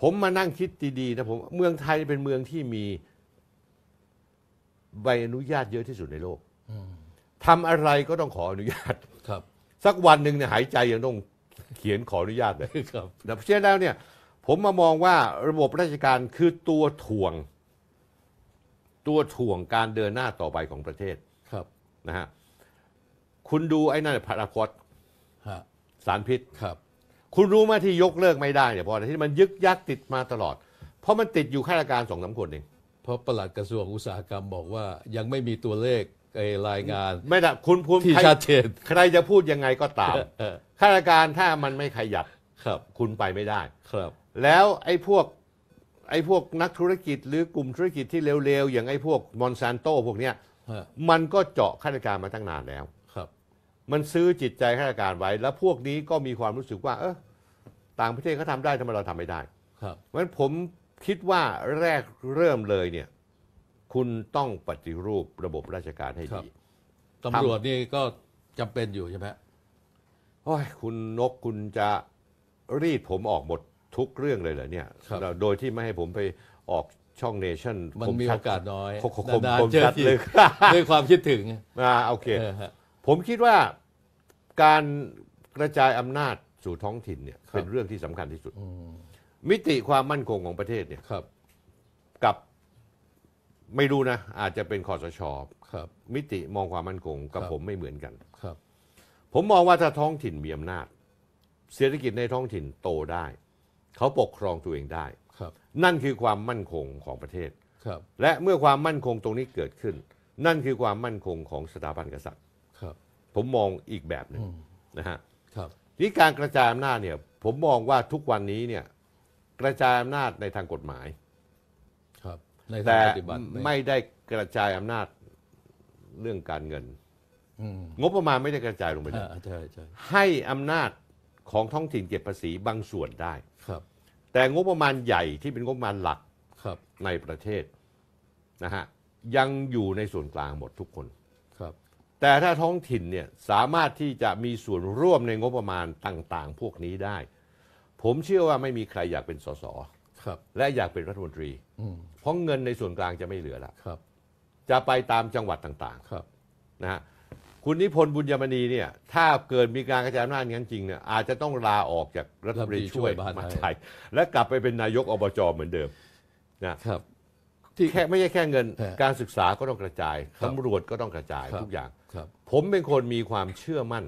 ผมมานั่งคิดดีๆนะผม เมืองไทยเป็นเมืองที่มี ใบอนุญาตเยอะที่สุดในโลกทำอะไรก็ต้องขออนุญาต ครับสักวันหนึ่งเนี่ยหายใจยังต้องเขียนขออนุญาตเลยครับแต่เช่นแล้วเนี่ย ผมมามองว่าระบบราชการคือตัวถ่วง ตัวถ่วงการเดินหน้าต่อไปของประเทศ ครับนะฮะคุณดูไอ้นั่นพาราคอตสารพิษครับ คุณรู้ไหมที่ยกเลิกไม่ได้เนี่ยเพราะอะไรที่มันยึกยักติดมาตลอด เพราะมันติดอยู่ข้าราชการสองสาคนเองเพราะประหลัดกระทรวงอุตสาหกรรมบอกว่ายังไม่มีตัวเลขไอ้รายงาน ไม่ได้คุณพูดที่ใครชัดเจนใครจะพูดยังไงก็ตามข้าราชการถ้ามันไม่ขยับครับ คุณไปไม่ได้ ครับ แล้วไอ้พวก ไอ้พวกนักธุรกิจหรือกลุ่มธุรกิจที่เร็วๆ อย่างไอ้พวกมอนซานโตพวกเนี้ยมันก็เจาะข้าราชการมาตั้งนานแล้วมันซื้อจิตใจข้าราชการไว้แล้วพวกนี้ก็มีความรู้สึกว่า เออต่างประเทศเขาทำได้ทำไมเราทำไม่ได้ ครับเพราะฉะนั้นผมคิดว่าแรกเริ่มเลยเนี่ย คุณต้องปฏิรูประบบราชการให้ดีตำรวจนี่ก็จำเป็นอยู่ใช่ไหมโอ้ย คุณนกคุณจะรีดผมออกหมดทุกเรื่องเลยเหรอเนี่ยแล้โดยที่ไม่ให้ผมไปออกช่องเนชั่นมันมีโอกาสน้อยคมนานเจอชัดทีลึกด้วยความคิดถึงอ่าโอเคเออฮผมคิดว่าการกระจายอำนาจสู่ท้องถิ่นเนี่ยเป็นเรื่องที่สำคัญที่สุด มิติความมั่นคงของประเทศเนี่ยครับกับไม่รู้นะอาจจะเป็นคอสชอครับ มิติมองความมั่นคงกับผมไม่เหมือนกัน ครับ ผมมองว่าถ้าท้องถิ่นมีอำนาจ เศรษฐกิจในท้องถิ่นโตได้ เขาปกครองตัวเองได้ครับ นั่นคือความมั่นคงของประเทศ ครับ และเมื่อความมั่นคงตรงนี้เกิดขึ้น นั่นคือความมั่นคงของสถาบันกษัตริยผมมองอีกแบบหนึ่งนะฮะครับนี่การกระจายอำนาจเนี่ยผมมองว่าทุกวันนี้เนี่ย กระจายอำนาจในทางกฎหมาย ครับ ในทางปฏิบัติไม่ได้กระจายอำนาจเรื่องการเงินงบประมาณไม่ได้กระจายลงไปเลยใช่ใช่ให้อำนาจของท้องถิ่นเก็บภาษีบางส่วนได้ ครับ แต่งบประมาณใหญ่ที่เป็นงบประมาณหลักครับในประเทศนะฮะยังอยู่ในส่วนกลางหมดทุกคนแต่ถ้าท้องถิ่นเนี่ยสามารถที่จะมีส่วนร่วมในงบประมาณต่างๆ พวกนี้ได้ ผมเชื่อว่าไม่มีใครอยากเป็นสสครับ และอยากเป็นรัฐมนตรีเพราะเงินในส่วนกลางจะไม่เหลือละครับ จะไปตามจังหวัดต่าง ๆ ครับนะฮะคุณนิพนธ์บุญยมณีเนี่ย ถ้าเกิดมีการกระจายอำนาจงั้นจริงเนี่ยอาจจะต้องลาออกจากรัฐมนตรีช่วยมหาไทยและกลับไปเป็นนายกอบจเหมือนเดิมนะครับที่แค่ไม่ใช่แค่เงิน การศึกษาก็ต้องกระจายตำรวจก็ต้องกระจายทุกอย่างผมเป็นคนมีความเชื่อมั่น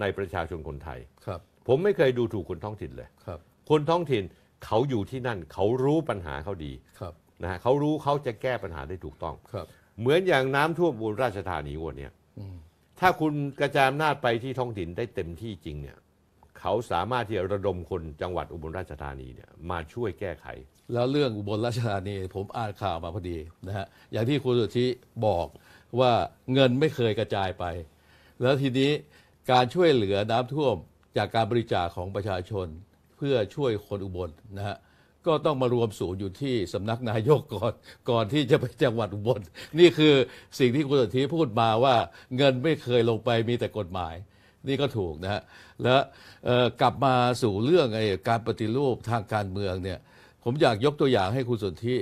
ในประชาชนคนไทย ครับ ผมไม่เคยดูถูกคนท้องถิ่นเลยครับ คนท้องถิ่นเขาอยู่ที่นั่นเขารู้ปัญหาเขาดีครับนะฮะเขารู้เขาจะแก้ปัญหาได้ถูกต้องครับ เหมือนอย่างน้ำท่วมอุบลราชธานีวันนี้ถ้าคุณกระจายอำนาจไปที่ท้องถิ่นได้เต็มที่จริงเนี่ย เขาสามารถที่จะระดมคนจังหวัดอุบลราชธานีเนี่ยมาช่วยแก้ไขแล้วเรื่องอุบลราชธานีผมอ่านข่าวมาพอดีนะฮะอย่างที่คุณสุทธิบอกว่าเงินไม่เคยกระจายไป แล้วทีนี้การช่วยเหลือน้ำท่วมจากการบริจาคของประชาชน เพื่อช่วยคนอุบลนะฮะก็ต้องมารวมศูนย์อยู่ที่สำนักนายกก่อนก่อนที่จะไปจังหวัดอุบล นี่คือสิ่งที่คุณสุทธิพูดมาว่า เงินไม่เคยลงไปมีแต่กฎหมาย นี่ก็ถูกนะฮะแล้วกลับมาสู่เรื่องไอ้การปฏิรูปทางการเมืองเนี่ยผมอยากยกตัวอย่างให้คุณสุนที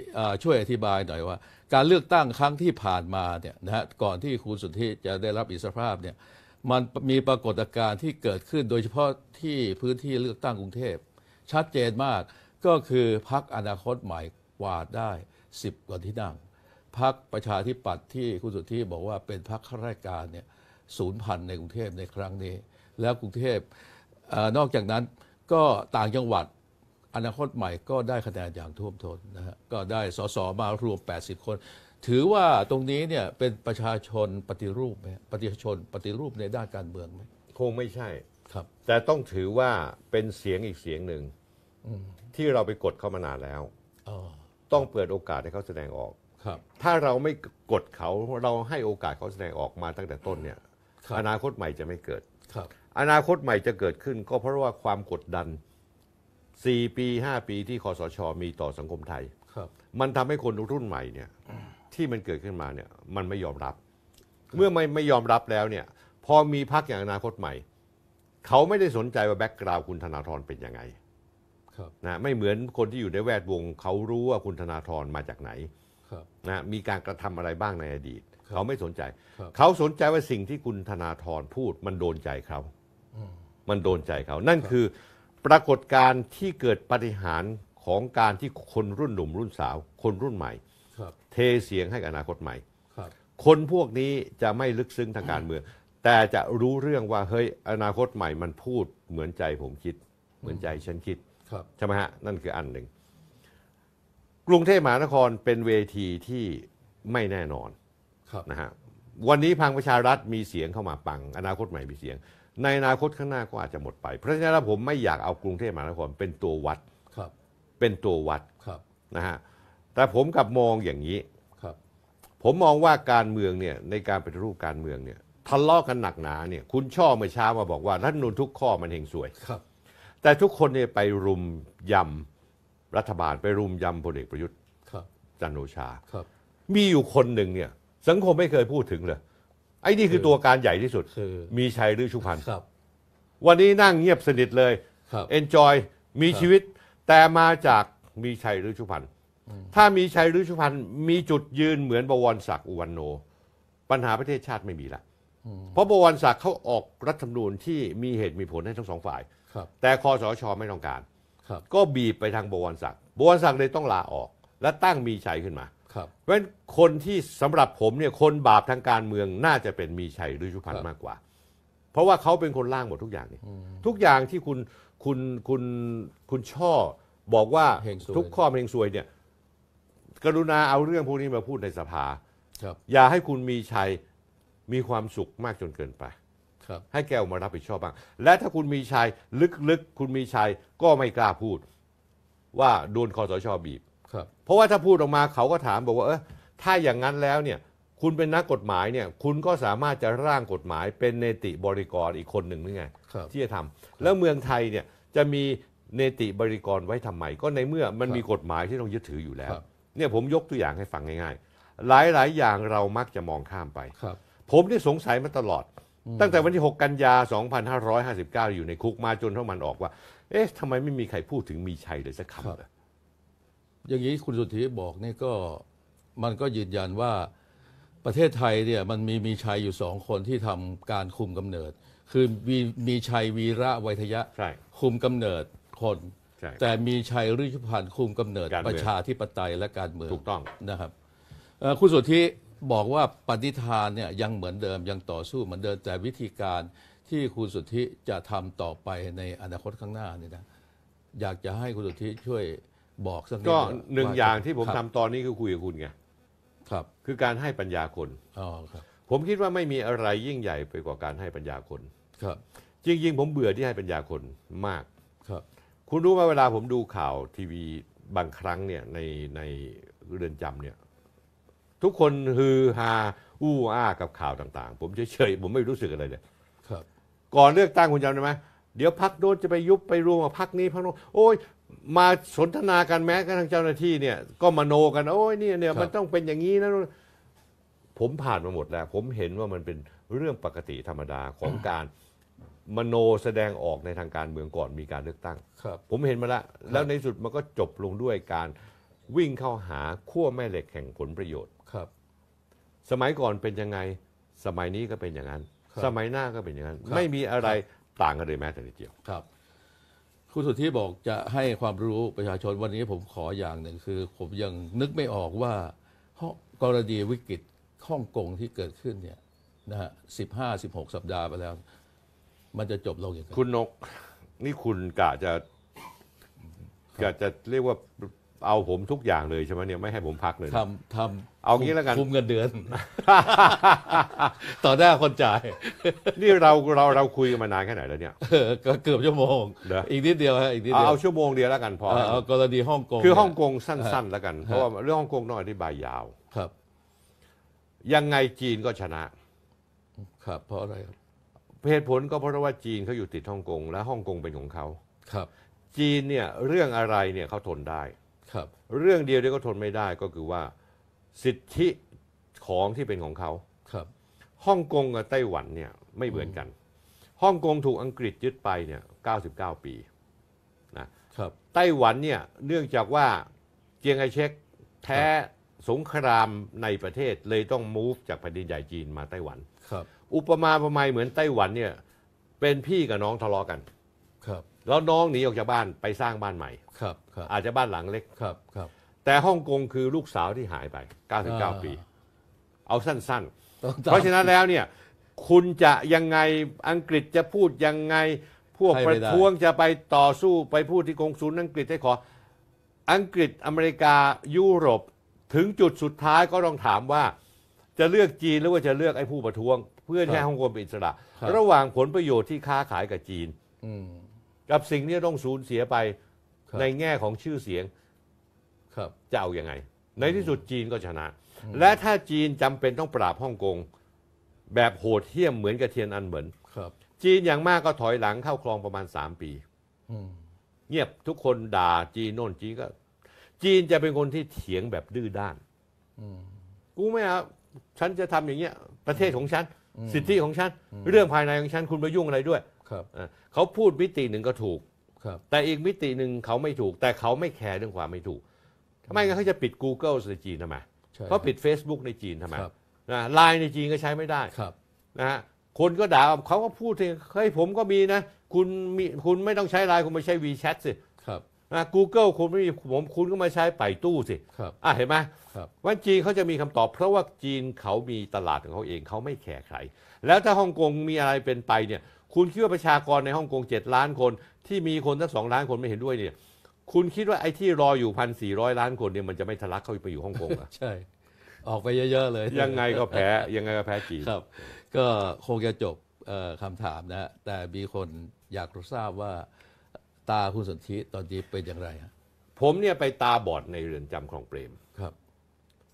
ช่วยอธิบายหน่อยว่า การเลือกตั้งครั้งที่ผ่านมาเนี่ยนะฮะก่อนที่คุณสุนทีจะได้รับอิสรภาพเนี่ยมันมีปรากฏการณ์ที่เกิดขึ้นโดยเฉพาะที่พื้นที่เลือกตั้งกรุงเทพชัดเจนมากก็คือพักอนาคตใหม่กวาดได้ 10กว่าที่นั่งพักประชาธิปัตย์ที่คุณสุทธิบอกว่าเป็นพักข้าราชการเนี่ยศูนย์พันในกรุงเทพในครั้งนี้ แล้วกรุงเทพนอกจากนั้นก็ต่างจังหวัดอนาคตใหม่ก็ได้คะแนนอย่างท่วมท้นนะฮะ ก็ได้สสมารวม 80 คน ถือว่าตรงนี้เนี่ยเป็นประชาชนปฏิรูปไหมประชาชน ปฏิรูปในด้านการเมืองไหมคงไม่ใช่ครับ แต่ต้องถือว่าเป็นเสียงอีกเสียงหนึ่ง ที่เราไปกดเขามานานแล้ว ต้องเปิดโอกาสให้เขาแสดงออกครับ ถ้าเราไม่กดเขาเราให้โอกาสเขาแสดงออกมาตั้งแต่ต้นเนี่ย อนาคตใหม่จะไม่เกิด ครับ อนาคตใหม่จะเกิดขึ้นก็เพราะว่าความกดดันสี่ปีห้าปีที่คอสชมีต่อสังคมไทย ครับ มันทำให้คนรุ่นใหม่เนี่ยที่มันเกิดขึ้นมาเนี่ย มันไม่ยอมรับ เมื่อไม่ไม่ยอมรับแล้วเนี่ย พอมีพักอย่างอนาคตใหม่ เขาไม่ได้สนใจว่าแบ็กกราวคุณธนาธรเป็นยังไง ครับนะไม่เหมือนคนที่อยู่ในแวดวง เขารู้ว่าคุณธนาธรมาจากไหนครับนะ มีการกระทำอะไรบ้างในอดีต เขาไม่สนใจ เขาสนใจว่าสิ่งที่คุณธนาธรพูด มันโดนใจเขาอมมันโดนใจเขา นั่นคือปรากฏการณ์ที่เกิดปฏิหารของการที่คนรุ่น หนุ่มรุ่นสาว คนรุ่นใหม่เทเสียงให้กับอนาคตใหม่คนพวกนี้จะไม่ลึกซึ้งทางการเมืองแต่จะรู้เรื่องว่าเฮ้ยอนาคตใหม่มันพูดเหมือนใจผมคิดเหมือนใจฉันคิดใช่ไหมฮะนั่นคืออันหนึ่งกรุงเทพมหานครเป็นเวทีที่ไม่แน่นอนนะฮะวันนี้พังประชารัฐมีเสียงเข้ามาปังอนาคตใหม่มีเสียงในอนาคตข้างหน้าก็อาจจะหมดไปเพราะฉะนั้นผมไม่อยากเอากรุงเทพมหานครเป็นตัววัดครับ เป็นตัววัดครับนะฮะแต่ผมกับมองอย่างนี้ครับ ผมมองว่าการเมืองเนี่ยในการปฏิรูปการเมืองเนี่ยทะเลาะกันหนักหนาเนี่ยคุณช่อเมื่อเช้ามาบอกว่ารัฐนูนทุกข้อมันเฮงสวยครับ แต่ทุกคนเนี่ยไปรุมยำรัฐบาลไปรุมยำพลเอกประยุทธ์จันโอชาครับ มีอยู่คนหนึ่งเนี่ยสังคมไม่เคยพูดถึงเลยไอ้นี่คือตัวการใหญ่ที่สุด มีชัยฤชุพันธ์วันนี้นั่งเงียบสนิทเลยเอนจอย มีชีวิต แต่มาจากมีชัยฤชุพันธ์ถ้ามีชัยฤชุพันธ์มีจุดยืนเหมือนบวรศักดิ์อุวันโน ปัญหาประเทศชาติไม่มีละ เพราะบวรศักดิ์เขาออกรัฐธรรมนูญที่มีเหตุมีผลให้ทั้งสองฝ่าย แต่คอสชไม่ต้องการ ก็บีบไปทางบวรศักดิ์ บวรศักดิ์เลยต้องลาออก และตั้งมีชัยขึ้นมาครับเพราะฉะนั้นคนที่สำหรับผมเนี่ยคนบาปทางการเมืองน่าจะเป็นมีชัยฤชุพันธ์มากกว่า เพราะว่าเขาเป็นคนล่างหมดทุกอย่างนี่ทุกอย่างที่คุณคุณคุณคุณช่อบอกว่าทุกข้อเพลงซวยเนี่ยกรุณาเอาเรื่องพวกนี้มาพูดในสภาอย่าให้คุณมีชัยมีความสุขมากจนเกินไปให้แกออกมารับผิดชอบบ้าง และถ้าคุณมีชัยลึก ๆ คุณมีชัยก็ไม่กล้าพูด ว่าโดนคอสชอบีบเพราะว่าถ้าพูดออกมาเขาก็ถามบอกว่าเออถ้าอย่างนั้นแล้วเนี่ยคุณเป็นนักกฎหมายเนี่ยคุณก็สามารถจะร่างกฎหมายเป็นเนติบริกรอีกคนหนึ่งหรือไงที่จะทำแล้วเมืองไทยเนี่ยจะมีเนติบริกรไว้ทำไมก็ในเมื่อมันมีกฎหมายที่ต้องยึดถืออยู่แล้ว เนี่ยผมยกตัวอย่างให้ฟังง่ายๆ หลายๆอย่างเรามักจะมองข้ามไป ผมนี่สงสัยมาตลอด ตั้งแต่วันที่ 6 กันยา2559 อยู่ในคุกมาจนเท่ามันออกว่า เอ๊ะทำไมไม่มีใครพูดถึงมีชัยเลยสักคำเลยอย่างนี้คุณสุทธิบอกนี่ก็มันก็ยืนยันว่าประเทศไทยเนี่ยมันมีมีชัยอยู่สองคนที่ทำการคุมกำเนิดคือมีมีชัยวีระวัยทยะคุมกำเนิดคนแต่มีชัยรุชุพันธ์คุมกำเนิด ประชาธิปไตยและการเมืองถูกต้องนะครับ คุณสุทธิบอกว่าปฏิทานเนี่ยยังเหมือนเดิม ยังต่อสู้เหมือนเดิมแต่วิธีการที่คุณสุทธิจะทำต่อไปในอนาคตข้างหน้านี่นะอยากจะให้คุณสุทธิช่วยบอกสักนิดก็หนึ่งอย่างที่ผมทำตอนนี้คือคุยกับคุณไง ครับ คือการให้ปัญญาคนอ๋อครับ ผมคิดว่าไม่มีอะไรยิ่งใหญ่ไปกว่าการให้ปัญญาคน ครับ จริงๆ ผมเบื่อที่ให้ปัญญาคนมาก ครับ คุณรู้ว่าเวลาผมดูข่าวทีวีบางครั้งเนี่ยในในเรือนจำเนี่ย ทุกคนฮือฮาอู้อ้ากับข่าวต่างๆ ผมเฉยๆ ผมไม่รู้สึกอะไรเลย ครับ ก่อนเลือกตั้งคุณจำได้ไหม เดี๋ยวพักโน้นจะไปยุบไปรวมกับพักนี้พักโน้นโอ้ยมาสนทนากันแม้กระทั่งเจ้าหน้าที่ เนี่ย ก็มาโน กันโอ้ยเนี่ยเนี่ยมันต้องเป็นอย่างนี้นะผมผ่านมาหมดแล้ว ผมเห็นว่ามันเป็นเรื่องปกติธรรมดาของการมโนแสดงออกในทางการเมืองก่อนมีการเลือกตั้งครับผมเห็นมาแล้วแล้วในสุดมันก็จบลงด้วยการวิ่งเข้าหาขั้วแม่เหล็กแห่งผลประโยชน์ครับ สมัยก่อนเป็นยังไงสมัยนี้ก็เป็นอย่างนั้น สมัยหน้าก็เป็นอย่างนั้น ไม่มีอะไรต่างกันเลยแม้แต่นิดเดียวครับคุณสุทธิบอกจะให้ความรู้ประชาชนวันนี้ผมขออย่างหนึ่งคือผมยังนึกไม่ออกว่ากรณีวิกฤตฮ่องกงที่เกิดขึ้นเนี่ยนะฮะสิบห้าสิบหกสัปดาห์ไปแล้ว มันจะจบลงอย่างไรคุณนก นี่คุณกะจะกะจะเรียกว่าเอาผมทุกอย่างเลยใช่ไหมเนี่ยไม่ให้ผมพักเลยทำทำเอางี้แล้วกันคุ้มเงินเดือนต่อหน้าคนจ่ายนี่เราเราเราคุยกันมานานแค่ไหนแล้วเนี่ยก็เกือบชั่วโมงอีกนิดเดียวฮะอีกนิดเดียวเอาชั่วโมงเดียวแล้วกันพอกรณีฮ่องกงคือฮ่องกงสั้นๆแล้วกันเพราะว่าเรื่องฮ่องกงน้อยอธิบายยาว ครับ ยังไงจีนก็ชนะ ครับ เพราะอะไรครับเหตุผลก็เพราะว่าจีนเขาอยู่ติดฮ่องกงและฮ่องกงเป็นของเขาครับ จีนเนี่ย เรื่องอะไรเนี่ยเขาทนได้ ครับ เรื่องเดียวที่เขาทนไม่ได้ก็คือว่าสิทธิของที่เป็นของเขา ครับ ฮ่องกงกับไต้หวันเนี่ยไม่เหมือนกัน ฮ่องกงถูกอังกฤษยึดไปเนี่ยเเกก้าสิบ้าปีนะ ครับไต้หวันเนี่ยเนื่องจากว่าเจียงไคเชกแพ้สงครามในประเทศเลยต้องมูฟจากแผ่นดินใหญ่จีนมาไต้หวัน ครับ อุปมาประมาเหมือนไต้หวันเนี่ยเป็นพี่กับน้องทะเลาะกัน ครับ แล้วน้องหนีออกจากบ้านไปสร้างบ้านใหม่ ครับครับอาจจะบ้านหลังเล็ก ครับ ครับแต่ฮ่องกงคือลูกสาวที่หายไป 99 ปี เอาสั้นๆเพราะฉะนั้นแล้วเนี่ยคุณจะยังไงอังกฤษจะพูดยังไงพวกประท้วงจะไปต่อสู้ไปพูดที่กงศูนย์อังกฤษให้ขออังกฤษอเมริกายุโรปถึงจุดสุดท้ายก็ต้องถามว่าจะเลือกจีนหรือว่าจะเลือกไอ้ผู้ประท้วง เพื่อให้ฮ่องกงเป็นอิสระ ระหว่างผลประโยชน์ที่ค้าขายกับจีนกับสิ่งนี้ต้องสูญเสียไปในแง่ของชื่อเสียงครับจะเอาอยัางไง ในที่สุดจีนก็ชนะ และถ้าจีนจำเป็นต้องปราบฮ่องกงแบบโหดเหี้ยมเหมือนกระเทียนอันเหมือนครับ จีนอย่างมากก็ถอยหลังเข้าคลองประมาณสามปีเงียบทุกคนด่าจีน โน่น จีนก็ จีนจะเป็นคนที่เถียงแบบดื้อด้านกูไม่เอาฉันจะทำอย่างเงี้ยประเทศของฉันสิทธิของฉัน เรื่องภายในของฉันคุณมายุ่งอะไรด้วย ครับเขาพูดมิติหนึ่งก็ถูก ครับ แต่อีกมิติหนึ่งเขาไม่ถูก แต่เขาไม่แคร์เรื่องความไม่ถูกไม่งั้นเขาจะปิด Google ในจีนทำไมเขาปิด Facebook ในจีนทำไมนะไลน์ในจีนก็ใช้ไม่ได้ครับนะฮะคนก็ด่าเขาก็พูดเองเฮ้ยผมก็มีนะคุณมีคุณไม่ต้องใช้ไลน์คุณมาใช้ WeChat สิครับนะ Google คุณไม่มีผมคุณก็มาใช้ไปตู้สิครับอ่ะ เห็นไหมครับว่าจีนเขาจะมีคำตอบ เพราะว่าจีนเขามีตลาดของเขาเองเขาไม่แคร์ใคร แล้วถ้าฮ่องกงมีอะไรเป็นไปเนี่ย คุณคิดว่าประชากรในฮ่องกง7ล้านคนที่มีคนสักสองล้านคนไม่เห็นด้วยเนี่ยคุณคิดว่าไอ้ที่รออยู่พันสี่ร้อยล้านคนเนี่ยมันจะไม่ทะลักเข้าไปอยู่ฮ่องกงอ่ะใช่ ออกไปเยอะๆเลย ยังไงก็แพ้ ยังไงก็แพ้จีนครับ ก็คงจะจบคำถามนะ แต่มีคนอยากรู้ทราบว่า ตาคุณสนธิตอนนี้เป็นอย่างไรฮะผมเนี่ยไปตาบอดในเรือนจำคลองเปรมครับ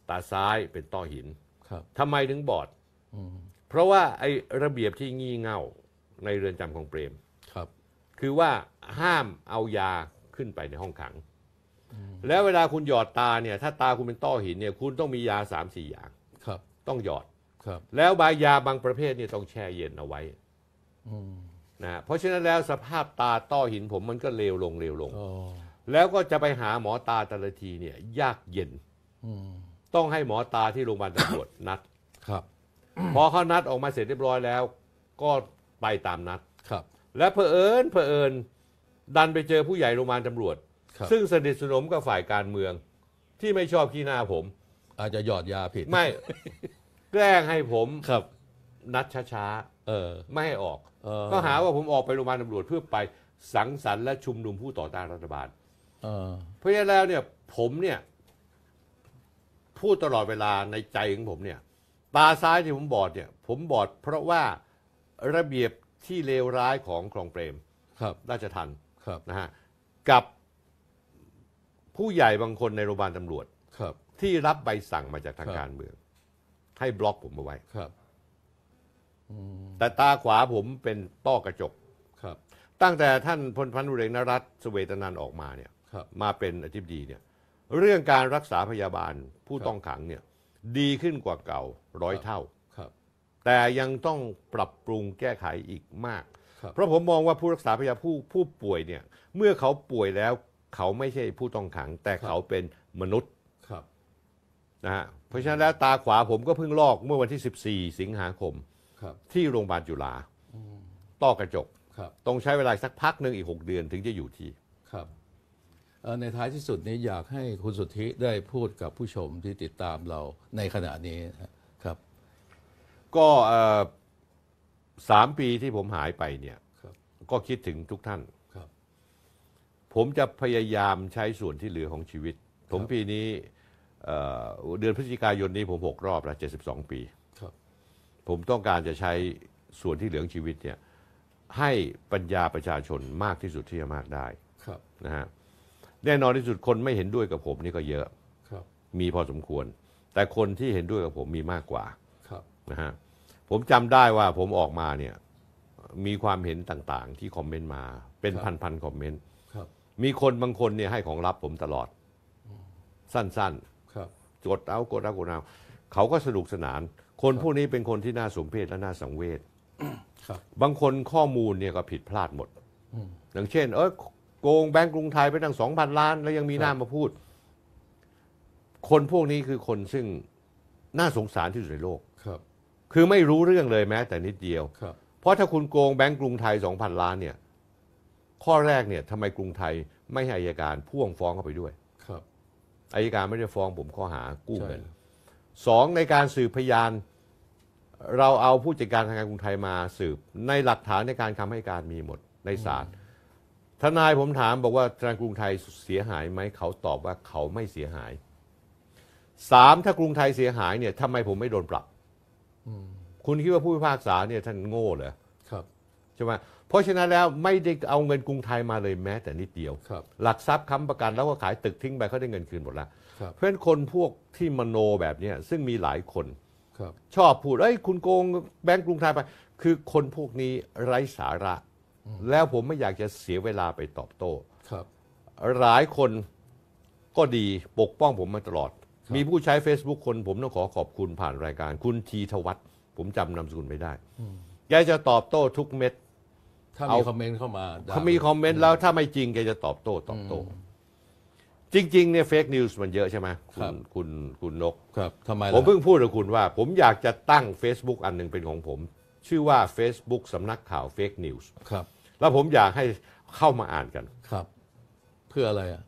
ตาซ้ายเป็นต้อหินครับทำไมถึงบอดอเพราะว่าไอ้ระเบียบที่งี่เง่าในเรือนจำคลองเปรมครับ คือว่าห้ามเอายาขึ้นไปในห้องขัง แล้วเวลาคุณหยอดตาเนี่ย ถ้าตาคุณเป็นต้อหินเนี่ย คุณต้องมียาสามสี่อย่าง ครับ ต้องหยอด ครับ แล้วบางยาบางประเภทเนี่ยต้องแช่เย็นเอาไว้นะ เพราะฉะนั้นแล้วสภาพตาต้อหินผมมันก็เลวลงเลวลงแล้วก็จะไปหาหมอตาแต่ละทีเนี่ย ยากเย็น ต้องให้หมอตาที่โรงพยาบาลตำรวจนัด ครับ พอเขานัดออกมาเสร็จเรียบร้อยแล้ว ก็ไปตามนัด ครับ และเพอเอิญเพอเอิญดันไปเจอผู้ใหญ่โรงพยาบาลตำรวจรซึ่งสนิทสนมกับฝ่ายการเมือง ที่ไม่ชอบขี้หน้าผม อาจจะหยอดยาผิดไม่ แกล้งให้ผมครับนัดช้าเออๆไม่ให้ออกออก็หาว่าผมออกไปโรงพยาบาลตำรวจ เพื่อไปสังสรรค์และชุมนุมผู้ต่อต้านรัฐบาลเเพราะฉะนั้นแล้วเนี่ย ผมเนี่ยพูดตลอดเวลาในใจของผมเนี่ยตาซ้ายที่ผมบอดเนี่ย ผมบอดเพราะว่าระเบียบที่เลวร้ายของคลองเปรม ครับ ราชทันนะฮะกับผู้ใหญ่บางคนในโรงพยาบาลตำรวจ ครับ ที่รับใบสั่งมาจากทางการเมือง ให้บล็อกผมเอาไว้ครับแต่ตาขวาผมเป็นต้อกระจกครับ ตั้งแต่ท่านพลพันธุเรงนรัตน์สเวตนันออกมาเนี่ยครับมาเป็นอธิบดีเนี่ย เรื่องการรักษาพยาบาลผู้ต้องขังเนี่ย ดีขึ้นกว่าเก่าร้อยเท่าครับ แต่ยังต้องปรับปรุงแก้ไขอีกมากเพราะผมมองว่าผู้รักษาพยาผู้ผู้ป่วยเนี่ย เมื่อเขาป่วยแล้วเขาไม่ใช่ผู้ต้องขัง แต่เขาเป็นมนุษย์นะฮะเพราะฉะนั้น แล้วตาขวาผมก็เพิ่งลอกเมื่อวันที่ 14 สิงหาคมคที่โรงพยาบาลจุฬาต้อกระจกต้องใช้เวลาสักพักหนึ่งอีก 6 เดือนถึงจะอยู่ที่ ครับในท้ายที่สุดนี้อยากให้คุณสุทธิได้พูดกับผู้ชมที่ติดตามเราในขณะนี้ครับก็สามปีที่ผมหายไปเนี่ยก็คิดถึงทุกท่านผมจะพยายามใช้ส่วนที่เหลือของชีวิต ผมปีนี้เเดือนพฤศจิกายนนี้ผมหกรอบละเจ็ดสิบสองปีผมต้องการจะใช้ส่วนที่เหลือของชีวิตเนี่ย ให้ปัญญาประชาชนมากที่สุดที่จะมากได้ ครับนะฮะแน่นอนที่สุดคนไม่เห็นด้วยกับผมนี่ก็เยอะ ครับ มีพอสมควร แต่คนที่เห็นด้วยกับผมมีมากกว่าครับนะฮะผมจำได้ว่าผมออกมาเนี่ย มีความเห็นต่างๆที่คอมเมนต์มา เป็นพันๆคอมเมนต์มีคนบางคนเนี่ยให้ของลับผมตลอด สั้นครับจดเอากดเอากดเอาเขาก็สนุกสนาน คนพวกนี้เป็นคนที่น่าสมเพชและน่าสังเวชบบางคนข้อมูลเนี่ยก็ผิดพลาดหมดอย่างเช่นเออโกงแบงก์กรุงไทยไปตั้งสองพันล้านแล้วยังมีหน้ามาพูด คนพวกนี้คือคนซึ่งน่าสงสารที่สุดในโลกคือไม่รู้เรื่องเลยแม้แต่นิดเดียว ครับ เพราะถ้าคุณโกงแบงก์กรุงไทย 2,000 ล้านเนี่ย ข้อแรกเนี่ยทำไมกรุงไทยไม่ให้อายการพ่วงฟ้องเข้าไปด้วย ครับอายการไม่ได้ฟ้องผมข้อหากู้เงิน สอง ในการสืบพยาน เราเอาผู้จัดการธนาคารกรุงไทยมาสืบ ในหลักฐานในการคำให้การมีหมดในศาล ทนายผมถามบอกว่าทางกรุงไทยเสียหายไหมเขาตอบว่าเขาไม่เสียหาย สามถ้ากรุงไทยเสียหายเนี่ยทำไมผมไม่โดนปรับคุณคิดว่าผู้พิพากษาเนี่ยท่านโง่เหรอครับใช่ไหมเพราะฉะนั้นแล้วไม่ได้เอาเงินกรุงไทยมาเลยแม้แต่นิดเดียวหลักทรัพย์ค้ำประกันแล้วก็ขายตึกทิ้งไปเขาได้เงินคืนหมดละเพราะฉะนั้นคนพวกที่มโนแบบนี้ซึ่งมีหลายคนชอบพูดเอ้ยคุณโกงแบงก์กรุงไทยไป คือคนพวกนี้ไร้สาระ แล้วผมไม่อยากจะเสียเวลาไปตอบโต้หลายคนก็ดีปกป้องผมมาตลอดมีผู้ใช้ Facebook คนผมต้องขอขอบคุณผ่านรายการ คุณทีทวัตผมจำนามสกุลไม่ได้แกจะตอบโต้ทุกเม็ด ถ้ามีเอาคอมเมนต์เข้ามา ถ้เขามีคอมเมนต์แล้วถ้าไม่จริงแกจะตอบโต้ ตอบโต้ จริง ๆ เนี่ยเฟกนิวส์มันเยอะใช่ไหมคุณคุณคุณนกครับทำไมผมเพิ่งพูดกับคุณว่า ผมอยากจะตั้ง Facebook อันหนึ่งเป็นของผม ชื่อว่า Facebook สำนักข่าวเฟกนิวส์ครับ แล้วผมอยากให้เข้ามาอ่านกัน ครับ เพื่ออะไรอ่ะ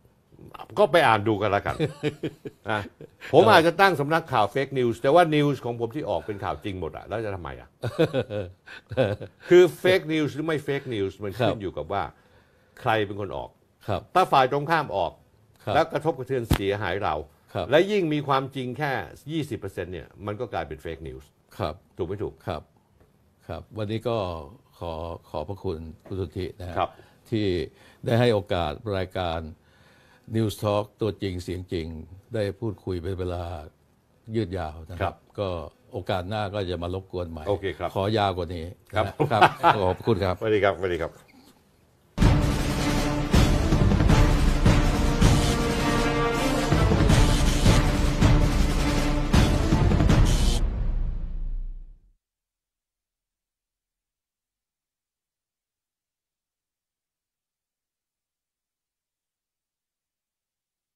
ก็ไปอ่านดูกันละกันนะผมอาจจะตั้งสำนักข่าวเฟกนิวส์แต่ว่านิวส์ของผมที่ออกเป็นข่าวจริงหมดอะแล้วจะทำไมอะคือเฟกนิวส์หรือไม่เฟกนิวส์มันขึ้นอยู่กับว่า ใครเป็นคนออกถ้าฝ่ายตรงข้ามออก แล้วกระทบกระเทือนเสียหายเรา และยิ่งมีความจริงแค่ 20%เนี่ยมันก็กลายเป็นเฟกนิวส์ถูกไม่ถูกครับ ครับ วันนี้ก็ขอขอบพระคุณคุณสุธินะครับ ที่ได้ให้โอกาสรายการนิวส์ทอล์กตัวจริงเสียงจริง ได้พูดคุยเป็นเวลายืดยาวนะครับ ก็โอกาสหน้าก็จะมารบกวนใหม่โอเคครับขอยาวกว่านี้ครับ ขอบคุณครับสวัสดีครับสวัสดีครับ